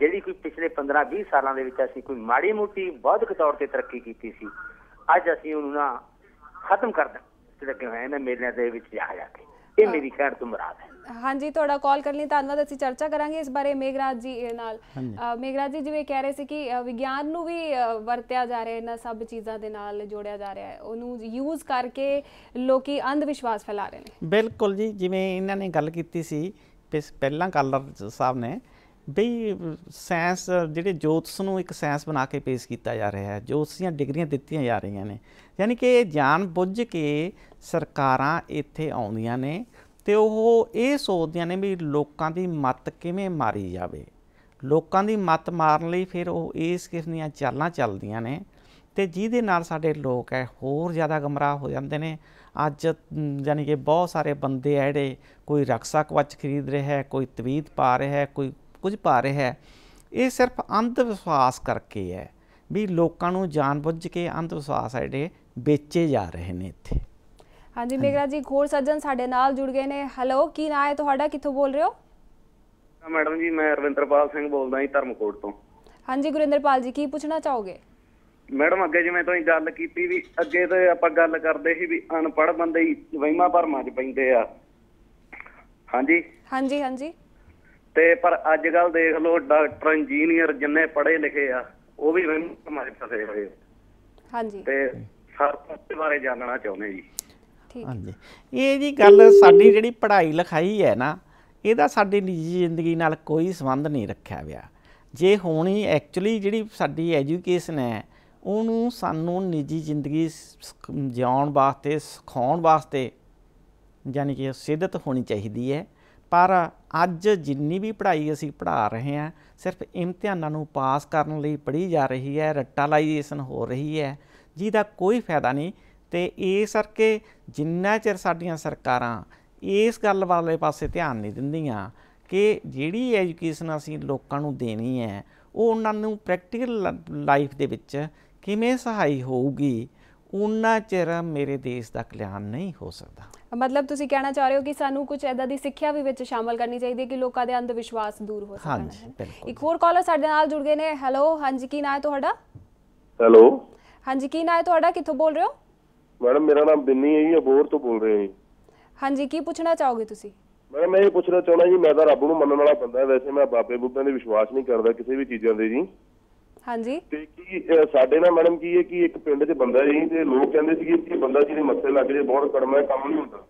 ਜਿਹੜੀ ਕੋਈ ਪਿਛਲੇ 15-20 ਸਾਲਾਂ ਦੇ ਵਿੱਚ ਅਸੀਂ ਕੋਈ ਮਾੜੀ ਮੋਟੀ ਬੌਧਿਕ ਤੌਰ ਤੇ ਤਰੱਕੀ ਕੀਤੀ ਸੀ ਅੱਜ ਅਸੀਂ ਉਹਨਾਂ ਖਤਮ ਕਰ ਦਿੱਤਾ ਕਿ ਹੈ ਇਹਨਾਂ ਮੇਲਿਆਂ ਦੇ ਵਿੱਚ ਜਾ ਜਾ ਕੇ ਇਹ ਮੇਰੀ ਖੈਰ ਤੋਂ ਹੈ ਹਾਂਜੀ ਤੁਹਾਡਾ ਕਾਲ ਕਰਨ ਲਈ ਧੰਨਵਾਦ ਅਸੀਂ ਚਰਚਾ ਕਰਾਂਗੇ ਇਸ ਬਾਰੇ ਮੇਗਰਾਜ ਜੀ ਨਾਲ ਮੇਗਰਾਜ ਜੀ ਜਿਵੇਂ ਕਹਿ ਰਹੇ ਸੀ ਕਿ ਵਿਗਿਆਨ ਨੂੰ ਵੀ ਵਰਤਿਆ ਜਾ ਰਿਹਾ ਇਹਨਾਂ ਸਭ ਚੀਜ਼ਾਂ ਦੇ ਨਾਲ ਜੋੜਿਆ ਜਾ ਰਿਹਾ ਹੈ ਉਹਨੂੰ ਯੂਜ਼ ਕਰਕੇ ਲੋਕੀ ਅੰਧ ਵਿਸ਼ਵਾਸ ਫੈਲਾ ਰਹੇ ਨੇ ਬਿਲਕੁਲ ਜੀ ਜਿਵੇਂ ਇਹਨਾਂ ਨੇ ਗੱਲ ਕੀਤੀ ਸੀ ਪਹਿਲਾਂ ਕਾਲਰ ਸਾਹਿਬ ਨੇ ਬਈ ਸਾਇੰਸ ਜਿਹੜੇ ਜੋਤਸ ਨੂੰ ਇੱਕ ਸਾਇੰਸ ਬਣਾ ਕੇ ਪੇਸ਼ ਕੀਤਾ ਜਾ ਰਿਹਾ ਹੈ ਜੋਤਸ ਡਿਗਰੀਆਂ ਦਿੱਤੀਆਂ ਜਾ ਰਹੀਆਂ ਨੇ ਯਾਨੀ ਕਿ ਜਾਣ ਬੁੱਝ ਕੇ ਸਰਕਾਰਾਂ ਇੱਥੇ ਆਉਂਦੀਆਂ ਨੇ ਤੇ ਉਹ ਇਹ ਸੋਚਦੀਆਂ ਨੇ ਵੀ ਲੋਕਾਂ ਦੀ ਮਤ ਕਿਵੇਂ ਮਾਰੀ ਜਾਵੇ ਲੋਕਾਂ ਦੀ ਮਤ ਮਾਰਨ ਲਈ ਫਿਰ ਉਹ ਇਸ ਕਿਸਮ ਦੀਆਂ ਚਾਲਾਂ ਚੱਲਦੀਆਂ ਨੇ ਤੇ ਜਿਹਦੇ ਨਾਲ ਸਾਡੇ ਲੋਕ ਹੈ ਹੋਰ ਜ਼ਿਆਦਾ ਗਮਰਾਹ ਹੋ ਜਾਂਦੇ ਨੇ ਅੱਜ ਯਾਨੀ ਕਿ ਬਹੁਤ ਸਾਰੇ ਬੰਦੇ ਐੜੇ ਕੋਈ ਰਕਸਾ ਕਵਚ ਖਰੀਦ ਰਿਹਾ ਹੈ ਕੋਈ ਤਵੀਤ ਪਾ ਰਿਹਾ ਹੈ ਕੋਈ ਕੁਝ ਪਾ ਰਿਹਾ ਹੈ ਇਹ ਸਿਰਫ ਅੰਧ ਵਿਸ਼ਵਾਸ ਕਰਕੇ ਹੈ ਵੀ ਲੋਕਾਂ ਨੂੰ ਜਾਣਬੁੱਝ ਕੇ ਅੰਧ ਵਿਸ਼ਵਾਸ ਜਿਹੜੇ ਵੇਚੇ ਜਾ ਰਹੇ ਨੇ ਇੱਥੇ ਹਾਂਜੀ ਮੇਗਰਾ ਜੀ ਘੋਰ ਸੱਜਣ ਸਾਡੇ ਨਾਲ ਜੁੜ ਗਏ ਨੇ ਹੈਲੋ ਕੀ ਨਾਮ ਹੈ ਤੁਹਾਡਾ ਕਿੱਥੋਂ ਬੋਲ ਰਹੇ ਹੋ ਮੈਡਮ ਜੀ ਮੈਂ ਰਵਿੰਦਰਪਾਲ ਸਿੰਘ ਬੋਲਦਾ ਜੀ ਧਰਮਕੋਟ ਤੋਂ ਹਾਂਜੀ ਗੁਰਿੰਦਰਪਾਲ ਜੀ ਕੀ ਪੁੱਛਣਾ ਚਾਹੋਗੇ ਮੈਡਮ ਅੱਗੇ ਜਿਵੇਂ ਤੁਸੀਂ ਗੱਲ ਕੀਤੀ ਵੀ ਅੱਗੇ ਤੇ ਆਪਾਂ ਗੱਲ ਕਰਦੇ ਸੀ ਵੀ ਅਨਪੜ੍ਹ ਬੰਦੇ ਹੀ ਵਹਿਮਾਂ ਭਰਮਾਂ 'ਚ ਪੈਂਦੇ ਆ ਹਾਂਜੀ ਹਾਂਜੀ ਹਾਂਜੀ ਤੇ ਪਰ ਅੱਜ ਕੱਲ ਦੇਖ ਲਓ ਡਾਕਟਰ ਇੰਜੀਨੀਅਰ ਜਿੰਨੇ ਪੜ੍ਹੇ ਲਿਖੇ ਆ ਉਹ ਵੀ ਮੈਨੂੰ ਸਮਾਜ ਫਸੇ ਹੋਏ ਹਾਂਜੀ ਤੇ ਸਰਪੰਚ ਬਾਰੇ ਜਾਣਨਾ ਚਾਹੁੰਦੇ ਜੀ ਹਾਂਜੀ ਇਹ ਜੀ ਗੱਲ ਸਾਡੀ ਜਿਹੜੀ ਪੜ੍ਹਾਈ ਲਿਖਾਈ ਹੈ ਨਾ ਇਹਦਾ ਸਾਡੀ ਨਿੱਜੀ ਜ਼ਿੰਦਗੀ ਨਾਲ ਕੋਈ ਸੰਬੰਧ ਨਹੀਂ ਰੱਖਿਆ ਗਿਆ ਜੇ ਹੋਣੀ ਐਕਚੁਅਲੀ ਜਿਹੜੀ ਸਾਡੀ ਐਜੂਕੇਸ਼ਨ ਹੈ ਉਹਨੂੰ ਸਾਨੂੰ ਨਿੱਜੀ ਜ਼ਿੰਦਗੀ ਜਿਉਣ ਵਾਸਤੇ ਸਿਖਾਉਣ ਵਾਸਤੇ ਯਾਨੀ ਕਿ ਸਿੱਧਤ ਹੋਣੀ ਚਾਹੀਦੀ ਹੈ ਪਰ ਅੱਜ ਜਿੰਨੀ ਵੀ ਪੜ੍ਹਾਈ ਅਸੀਂ ਪੜ੍ਹਾ ਰਹੇ ਹਾਂ ਸਿਰਫ ਇਮਤਿਹਾਨਾਂ ਨੂੰ ਪਾਸ ਕਰਨ ਲਈ ਪੜ੍ਹੀ ਜਾ ਰਹੀ ਹੈ ਰੱਟਾਲਾਈਜੇਸ਼ਨ ਹੋ ਰਹੀ ਹੈ ਜਿਹਦਾ ਕੋਈ ਫਾਇਦਾ ਨਹੀਂ ਤੇ ਇਸ ਕਰਕੇ ਜਿੰਨਾ ਚਿਰ ਸਾਡੀਆਂ ਸਰਕਾਰਾਂ ਇਸ ਗੱਲ ਵਾਲੇ ਪਾਸੇ ਧਿਆਨ ਨਹੀਂ ਦਿੰਦੀਆਂ ਕਿ ਜਿਹੜੀ ਐਜੂਕੇਸ਼ਨ ਅਸੀਂ ਲੋਕਾਂ ਨੂੰ ਦੇਣੀ ਹੈ ਉਹ ਉਹਨਾਂ ਨੂੰ ਪ੍ਰੈਕਟੀਕਲ ਲਾਈਫ ਦੇ ਵਿੱਚ ਕਿਵੇਂ ਸਹਾਈ ਹੋਊਗੀ ਉਨਾ ਚਿਰ ਮੇਰੇ ਦੇਸ਼ ਦਾ ਕਲਿਆਣ ਨਹੀਂ ਹੋ ਸਕਦਾ ਮਤਲਬ ਤੁਸੀਂ ਕਹਿਣਾ ਚਾਹ ਰਹੇ ਹੋ ਕਿ ਸਾਨੂੰ ਕੁਝ ਐਦਾ ਦੀ ਸਿੱਖਿਆ ਵੀ ਵਿੱਚ ਸ਼ਾਮਲ ਕਰਨੀ ਚਾਹੀਦੀ ਹੈ ਕਿ ਲੋਕਾਂ ਦੇ ਅੰਧ ਵਿਸ਼ਵਾਸ ਦੂਰ ਹੋ ਸਕਣ ਹਾਂਜੀ ਬਿਲਕੁਲ ਇੱਕ ਹੋਰ ਕਾਲਰ ਸਾਡੇ ਨਾਲ ਜੁੜ ਗਏ ਨੇ ਹੈਲੋ ਹਾਂਜੀ ਕੀ ਨਾਮ ਹੈ ਤੁਹਾਡਾ ਹੈਲੋ ਹਾਂਜੀ ਕੀ ਨਾਮ ਹੈ ਤੁਹਾਡਾ ਕਿੱਥੋਂ ਬੋਲ ਰਹੇ ਹੋ ਮੈਡਮ ਮੇਰਾ ਨਾਮ ਬਿੰਨੀ ਹੈ ਜੀ ਅਬੋਰ ਤੋਂ ਬੋਲ ਰਹੇ ਹਾਂ ਹਾਂਜੀ ਕੀ ਪੁੱਛਣਾ ਚਾਹੋਗੇ ਤੁਸੀਂ ਮੈਡਮ ਮੈਂ ਇਹ ਪੁੱਛਣਾ ਚਾਹੁੰਦਾ ਜੀ ਮੈਂ ਤਾਂ ਰੱਬ ਨੂੰ ਮੰਨਣ ਵਾਲਾ ਬੰਦਾ ਵੈਸੇ ਮੈਂ ਬਾਬੇ ਬੁੱਬਿਆਂ ਦੇ ਵਿਸ਼ਵਾਸ ਨਹੀਂ ਕਰਦਾ ਕਿਸੇ ਵੀ ਚੀਜ਼ਾਂ ਦੇ ਜੀ ਹਾਂਜੀ ਤੇ ਕੀ ਸਾਡੇ ਨਾਲ ਮੈਡਮ ਕੀ ਹੈ ਕਿ ਇੱਕ ਪਿੰਡ ਦੇ ਬੰਦਾ ਜੀ ਤੇ ਲੋਕ ਕਹਿੰਦੇ ਸੀ ਕਿ ਬੰਦਾ ਜੀ ਦੇ ਮੱਥੇ ਲੱਗ ਜੇ ਬਹੁਤ ਕੜਮਾ ਕੰਮ ਨਹੀਂ ਹੁੰਦਾ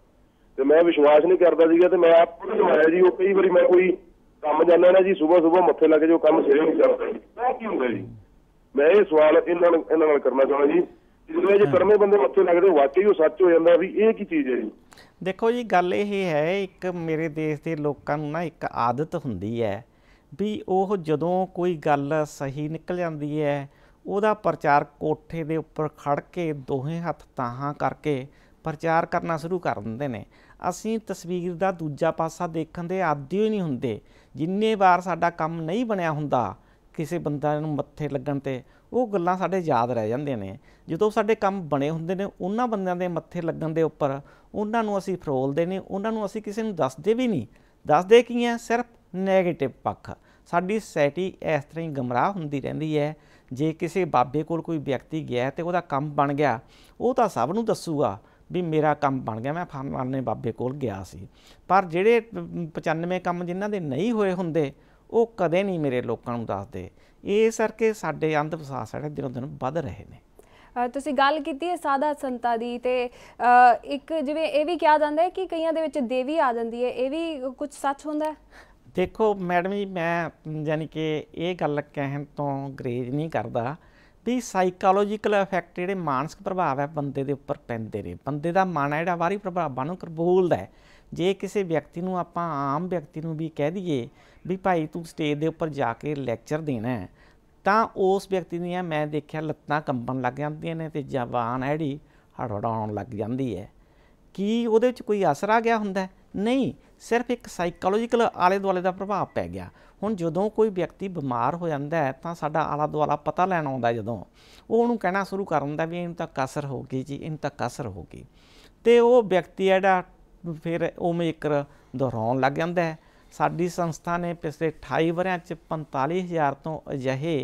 ਤੇ ਮੈਂ ਵਿਸ਼ਵਾਸ ਨਹੀਂ ਕਰਦਾ ਸੀਗਾ ਤੇ ਮੈਂ ਆਪ ਨੂੰ ਜਮਾਇਆ ਜੀ ਉਹ ਕਈ ਵਾਰੀ ਮੈਂ ਕੋਈ ਕੰਮ ਜਾਂਦਾ ਨਾ ਜੀ ਸਵੇਰ ਸਵੇਰ ਮੱਥੇ ਲੱਗ ਜੇ ਉਹ ਕੰਮ ਸਿਰੇ ਨਹੀਂ ਕਰਦਾ ਜੀ ਕੀ ਹੁੰਦਾ ਜੀ ਮੈਂ ਇਹ ਸਵਾਲ ਇਹਨਾਂ ਨੂੰ ਇਹਨਾਂ ਨਾਲ ਕਰਨਾ ਚਾਹੁੰਦਾ ਜੀ ਜਦੋਂ ਇਹ ਕਰਮੇ ਬੰਦੇ ਮੱਥੇ ਲੱਗਦੇ ਵਾਕਈ ਉਹ ਸੱਚ ਹੋ ਜਾਂਦਾ ਵੀ ਇਹ ਕੀ ਚੀਜ਼ ਹੈ ਜੀ ਦੇਖੋ ਜੀ ਗੱਲ ਇਹ ਹੈ ਇੱਕ ਮੇਰੇ ਦੇਸ਼ ਦੇ ਲੋਕਾਂ ਨੂੰ ਨਾ ਇੱਕ ਆਦਤ ਹੁੰਦੀ ਹੈ ਵੀ ਉਹ ਜਦੋਂ ਕੋਈ ਗੱਲ ਸਹੀ ਨਿਕਲ ਜਾਂਦੀ ਹੈ ਉਹਦਾ ਪ੍ਰਚਾਰ ਕੋਠੇ ਦੇ ਉੱਪਰ ਖੜ ਕੇ ਦੋਹੇ ਹੱਥ ਤਾਹਾਂ ਕਰਕੇ ਪ੍ਰਚਾਰ ਕਰਨਾ ਸ਼ੁਰੂ ਕਰ ਦਿੰਦੇ ਨੇ ਅਸੀਂ ਤਸਵੀਰ ਦਾ ਦੂਜਾ ਪਾਸਾ ਦੇਖਣ ਦੇ ਆਦੀ ਹੀ ਨਹੀਂ ਹੁੰਦੇ ਜਿੰਨੇ ਵਾਰ ਸਾਡਾ ਕੰਮ ਨਹੀਂ ਬਣਿਆ ਹੁੰਦਾ ਕਿਸੇ ਬੰਦਾ ਨੂੰ ਮੱਥੇ ਲੱਗਣ ਤੇ ਉਹ ਗੱਲਾਂ ਸਾਡੇ ਯਾਦ ਰਹਿ ਜਾਂਦੀਆਂ ਨੇ ਜਦੋਂ ਸਾਡੇ ਕੰਮ ਬਣੇ ਹੁੰਦੇ ਨੇ ਉਹਨਾਂ ਬੰਦਿਆਂ ਦੇ ਮੱਥੇ ਲੱਗਣ ਦੇ ਉੱਪਰ ਉਹਨਾਂ ਨੂੰ ਅਸੀਂ ਫਰੋਲਦੇ ਨੇ ਉਹਨਾਂ ਨੂੰ ਅਸੀਂ ਕਿਸੇ ਨੂੰ ਦੱਸਦੇ ਵੀ ਨਹੀਂ ਦੱਸਦੇ ਕੀ ਹੈ ਸਿਰਫ 네ਗੇਟਿਵ ਪੱਖ ਸਾਡੀ ਸੋਸਾਇਟੀ ਇਸ ਤਰ੍ਹਾਂ ਹੀ ਗਮਰਾਹ ਹੁੰਦੀ ਰਹਿੰਦੀ ਹੈ ਜੇ ਕਿਸੇ ਬਾਬੇ ਕੋਲ ਕੋਈ ਵਿਅਕਤੀ ਗਿਆ ਤੇ ਉਹਦਾ ਕੰਮ ਬਣ ਗਿਆ ਉਹ ਤਾਂ ਸਭ ਨੂੰ ਦੱਸੂਗਾ ਵੀ ਮੇਰਾ ਕੰਮ ਬਣ ਗਿਆ ਮੈਂ ਫਰਮਾਨੇ ਬਾਬੇ ਕੋਲ ਗਿਆ ਸੀ ਪਰ ਜਿਹੜੇ 95 ਕੰਮ ਜਿਨ੍ਹਾਂ ਦੇ ਨਹੀਂ ਹੋਏ ਹੁੰਦੇ ਉਹ ਕਦੇ ਨਹੀਂ ਮੇਰੇ ਲੋਕਾਂ ਨੂੰ ਦੱਸਦੇ ਇਸ ਕਰਕੇ ਸਾਡੇ ਅੰਧ ਵਿਸ਼ਵਾਸ ਜਿਹੜੇ ਦਿਨੋਂ ਦਿਨ ਵੱਧ ਰਹੇ ਨੇ ਤੁਸੀਂ ਗੱਲ ਕੀਤੀ ਹੈ ਸਾਦਾ ਸੰਤਾ ਦੀ ਤੇ ਇੱਕ ਜਿਵੇਂ ਇਹ ਵੀ ਕਿਹਾ ਜਾਂਦਾ ਹੈ ਕਿ ਕਈਆਂ ਦੇ ਵਿੱਚ ਦੇਵੀ ਆ ਜਾਂਦੀ ਹੈ ਇਹ ਵੀ ਕੁਝ ਸੱਚ ਹੁੰਦਾ ਹੈ ਦੇਖੋ ਮੈਡਮ ਜੀ ਮੈਂ ਯਾਨੀ ਕਿ ਇਹ ਗੱਲ ਕਹਿਣ ਤੋਂ ਗਰੇਜ ਨਹੀਂ ਕਰਦਾ ਵੀ ਸਾਈਕੋਲੋਜੀਕਲ ਇਫੈਕਟ ਜਿਹੜੇ ਮਾਨਸਿਕ ਪ੍ਰਭਾਵ ਹੈ ਬੰਦੇ ਦੇ ਉੱਪਰ ਪੈਂਦੇ ਨੇ ਬੰਦੇ ਦਾ ਮਨ ਹੈ ਜਿਹੜਾ ਬਾਹਰੀ ਪ੍ਰਭਾਵਾਂ ਨੂੰ ਕਬੂਲਦਾ ਹੈ ਜੇ ਕਿਸੇ ਵਿਅਕਤੀ ਨੂੰ ਆਪਾਂ ਆਮ ਵਿਅਕਤੀ ਨੂੰ ਵੀ ਕਹਿ ਦਈਏ ਵੀ ਭਾਈ ਤੂੰ ਸਟੇਜ ਦੇ ਉੱਪਰ ਜਾ ਕੇ ਲੈਕਚਰ ਦੇਣਾ ਹੈ ਤਾਂ ਉਸ ਵਿਅਕਤੀ ਦੀਆਂ ਮੈਂ ਦੇਖਿਆ ਲੱਤਾਂ ਕੰਬਣ ਲੱਗ ਜਾਂਦੀਆਂ ਨੇ ਤੇ ਜਵਾਨ ਹੈ ਜਿਹੜੀ ਹੜੜਾਉਣ ਲੱਗ ਜਾਂਦੀ ਹੈ ਕੀ ਉਹਦੇ ਵਿੱਚ ਕੋਈ ਅਸਰ ਆ ਗਿਆ ਹੁੰਦਾ ਨਹੀਂ ਸਿਰਫ ਇੱਕ ਸਾਈਕੋਲੋਜੀਕਲ ਆਲੇ ਦੁਆਲੇ ਦਾ ਪ੍ਰਭਾਵ ਪੈ ਗਿਆ ਹੁਣ ਜਦੋਂ ਕੋਈ ਵਿਅਕਤੀ ਬਿਮਾਰ ਹੋ ਜਾਂਦਾ ਹੈ ਤਾਂ ਸਾਡਾ ਆਲਾ ਦੁਆਲਾ ਪਤਾ ਲੈਣ ਆਉਂਦਾ ਜਦੋਂ ਉਹ ਉਹਨੂੰ ਕਹਿਣਾ ਸ਼ੁਰੂ ਕਰ ਦਿੰਦਾ ਵੀ ਇਹਨੂੰ ਤਾਂ ਕਸਰ ਹੋ ਗਈ ਜੀ ਇਹਨੂੰ ਤਾਂ ਕਸਰ ਹੋ ਗਈ ਤੇ ਉਹ ਵਿਅਕਤੀ ਜਿਹੜਾ ਫਿਰ ਉਹ ਇੱਕ ਦੁਹਰਾਉਣ ਲੱਗ ਜਾਂਦਾ ਹੈ ਸਾਡੀ ਸੰਸਥਾ ਨੇ ਪਿਛਲੇ 28 ਵਰਿਆਂ 'ਚ 45000 ਤੋਂ ਅਜਿਹੇ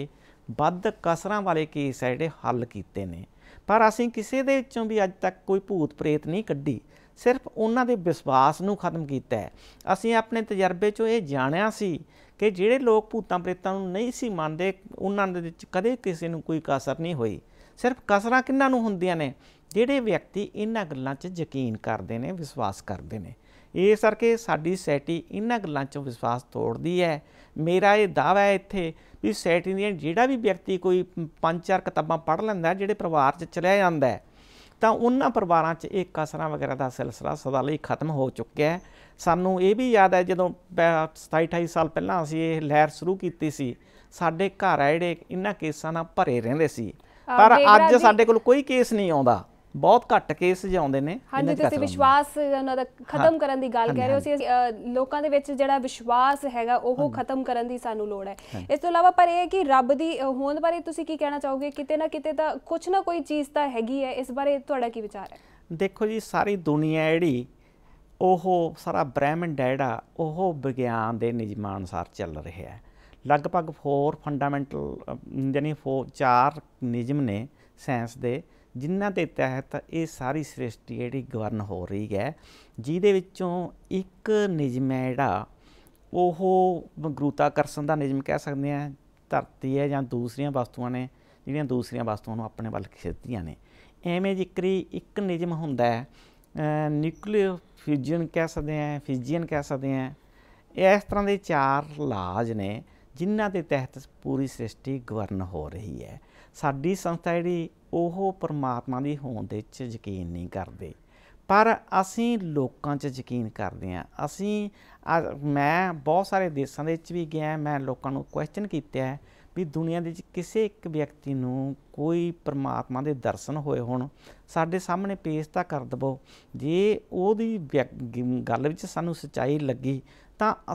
ਵੱਧ ਕਸਰਾਂ ਵਾਲੇ ਕੇਸ ਜਿਹੜੇ ਹੱਲ ਕੀਤੇ ਨੇ ਪਰ ਅਸੀਂ ਕਿਸੇ ਦੇ ਵਿੱਚੋਂ ਵੀ ਅੱਜ ਤੱਕ ਕੋਈ ਭੂਤ ਪ੍ਰੇਤ ਨਹੀਂ ਕੱਢੀ ਸਿਰਫ ਉਹਨਾਂ ਦੇ ਵਿਸ਼ਵਾਸ ਨੂੰ ਖਤਮ ਕੀਤਾ ਹੈ ਅਸੀਂ ਆਪਣੇ ਤਜਰਬੇ 'ਚੋਂ ਇਹ ਜਾਣਿਆ ਸੀ ਕਿ ਜਿਹੜੇ ਲੋਕ ਭੂਤਾਂ ਪ੍ਰੇਤਾਂ ਨੂੰ ਨਹੀਂ ਸੀ ਮੰਨਦੇ ਉਹਨਾਂ ਦੇ ਵਿੱਚ ਕਦੇ ਕਿਸੇ ਨੂੰ ਕੋਈ ਕਸਰ ਨਹੀਂ ਹੋਈ ਸਿਰਫ ਕਸਰਾਂ ਕਿੰਨਾਂ ਨੂੰ ਹੁੰਦੀਆਂ ਨੇ ਜਿਹੜੇ ਵਿਅਕਤੀ ਇਹਨਾਂ ਗੱਲਾਂ 'ਚ ਯਕੀਨ ਕਰਦੇ ਨੇ ਵਿਸ਼ਵਾਸ ਕਰਦੇ ਨੇ ਇਸ ਕਰਕੇ ਸਾਡੀ ਸੈਟੀ ਇਹਨਾਂ ਗੱਲਾਂ 'ਚੋਂ ਵਿਸ਼ਵਾਸ ਤੋੜਦੀ ਹੈ ਮੇਰਾ ਇਹ ਦਾਅਵਾ ਹੈ ਇੱਥੇ ਵੀ ਸੈਟੀ ਦੀਆਂ ਜਿਹੜਾ ਵੀ ਵਿਅਕਤੀ ਕੋਈ ਪੰਜ ਚਾਰ ਕਿਤਾਬਾਂ ਪੜ੍ਹ ਲੈਂਦਾ ਜਿਹੜੇ ਪਰਿਵਾਰ 'ਚ ਚਲਿਆ ਜਾਂਦਾ ਹੈ ਤਾਂ ਉਹਨਾਂ ਪਰਿਵਾਰਾਂ 'ਚ ਇਹ ਕਸਰਾਂ ਵਗੈਰਾ ਦਾ ਸਿਲਸਿਲਾ ਸਦਾ ਲਈ ਖਤਮ ਹੋ ਚੁੱਕਿਆ ਹੈ ਸਾਨੂੰ ਇਹ ਵੀ ਯਾਦ ਹੈ ਜਦੋਂ 27 28 ਸਾਲ ਪਹਿਲਾਂ ਅਸੀਂ ਇਹ ਲਹਿਰ ਸ਼ੁਰੂ ਕੀਤੀ ਸੀ ਸਾਡੇ ਘਰ ਆ ਜਿਹੜੇ ਇਹਨਾਂ ਕੇਸਾਂ ਨਾਲ ਭਰੇ ਰਹਿੰਦੇ ਸੀ ਪਰ ਅੱਜ ਸਾਡੇ ਕੋਲ ਕੋਈ ਕੇਸ ਨਹੀਂ ਆਉਂਦਾ ਬਹੁਤ ਘੱਟ ਕੇਸ ਜਾਉਂਦੇ ਨੇ ਹਾਂਜੀ ਤੁਸੀਂ ਵਿਸ਼ਵਾਸ ਉਹਨਾਂ ਦਾ ਖਤਮ ਕਰਨ ਦੀ ਗੱਲ ਕਹਿ ਰਹੇ ਹੋ ਸੀ ਲੋਕਾਂ ਦੇ ਵਿੱਚ ਜਿਹੜਾ ਵਿਸ਼ਵਾਸ ਹੈਗਾ ਉਹ ਖਤਮ ਕਰਨ ਦੀ ਸਾਨੂੰ ਲੋੜ ਹੈ ਇਸ ਤੋਂ ਇਲਾਵਾ ਪਰ ਇਹ ਹੈ ਕਿ ਰੱਬ ਦੀ ਹੋਂਦ ਬਾਰੇ ਤੁਸੀਂ ਕੀ ਕਹਿਣਾ ਚਾਹੋਗੇ ਕਿਤੇ ਨਾ ਕਿਤੇ ਤਾਂ ਕੁਝ ਨਾ ਕੋਈ ਚੀਜ਼ ਤਾਂ ਹੈਗੀ ਹੈ ਇਸ ਬਾਰੇ ਤੁਹਾਡਾ ਕੀ ਵਿਚਾਰ ਹੈ ਦੇਖੋ ਜੀ ਸਾਰੀ ਦੁਨੀਆ ਜਿਹੜੀ ਉਹ ਸਾਰਾ ਬ੍ਰਹਿਮੰਡ ਜਿਹੜਾ ਉਹ ਵਿਗਿਆਨ ਦੇ ਨਿਯਮਾਂ ਅਨੁਸਾਰ ਚੱਲ ਰਿਹਾ ਹੈ ਲਗਭਗ 4 ਫੰਡਾਮੈਂਟਲ ਯਾਨੀ 4 ਚਾਰ ਨਿਯਮ ਨੇ ਸਾਇੰਸ ਦੇ ਜਿਨ੍ਹਾਂ ਦੇ ਤਹਿਤ ਇਹ ਸਾਰੀ ਸ੍ਰਿਸ਼ਟੀ ਜਿਹੜੀ ਗਵਰਨ ਹੋ ਰਹੀ ਹੈ ਜਿਹਦੇ ਵਿੱਚੋਂ ਇੱਕ ਨਿਯਮ ਹੈ ਜਿਹੜਾ ਉਹ ਗੁਰੂਤਾਕਰਸ਼ਣ ਦਾ ਨਿਯਮ ਕਹਿ ਸਕਦੇ ਆ ਧਰਤੀ ਹੈ ਜਾਂ ਦੂਸਰੀਆਂ ਵਸਤੂਆਂ ਨੇ ਜਿਹੜੀਆਂ ਦੂਸਰੀਆਂ ਵਸਤੂਆਂ ਨੂੰ ਆਪਣੇ ਵੱਲ ਖਿੱਚਦੀਆਂ ਨੇ ਐਵੇਂ ਜ਼ਿਕਰੀ ਇੱਕ ਨਿਯਮ ਹੁੰਦਾ ਹੈ ਨਿਊਕਲੀਅਰ ਫਿਊਜ਼ਨ ਕਹਿ ਸਕਦੇ ਆ ਫਿਜ਼ੀਅਨ ਕਹਿ ਸਕਦੇ ਆ ਇਸ ਤਰ੍ਹਾਂ ਦੇ ਚਾਰ ਲਾਜ ਨੇ ਜਿਨ੍ਹਾਂ ਦੇ ਤਹਿਤ ਪੂਰੀ ਸ੍ਰਿਸ਼ਟੀ ਗਵਰਨ ਹੋ ਰਹੀ ਹੈ ਸਾਡੀ ਸੰਸਥਾ ਜਿਹੜੀ ਉਹ ਪਰਮਾਤਮਾ ਦੀ ਹੋਂਦ ਦੇ ਵਿੱਚ ਯਕੀਨ ਨਹੀਂ ਕਰਦੇ ਪਰ ਅਸੀਂ ਲੋਕਾਂ 'ਚ ਯਕੀਨ ਕਰਦੇ ਆ ਅਸੀਂ ਮੈਂ ਬਹੁਤ ਸਾਰੇ ਦੇਸ਼ਾਂ ਦੇ ਵਿੱਚ ਵੀ ਗਿਆ ਮੈਂ ਲੋਕਾਂ ਨੂੰ ਕੁਐਸਚਨ ਕੀਤਾ ਹੈ ਵੀ ਦੁਨੀਆ ਦੇ ਵਿੱਚ ਕਿਸੇ ਇੱਕ ਵਿਅਕਤੀ ਨੂੰ ਕੋਈ ਪਰਮਾਤਮਾ ਦੇ ਦਰਸ਼ਨ ਹੋਏ ਹੋਣ ਸਾਡੇ ਸਾਹਮਣੇ ਪੇਸ਼ ਤਾਂ ਕਰ ਦਵੋ ਜੇ ਉਹਦੀ ਗੱਲ ਵਿੱਚ ਸਾਨੂੰ ਸਚਾਈ ਲੱਗੀ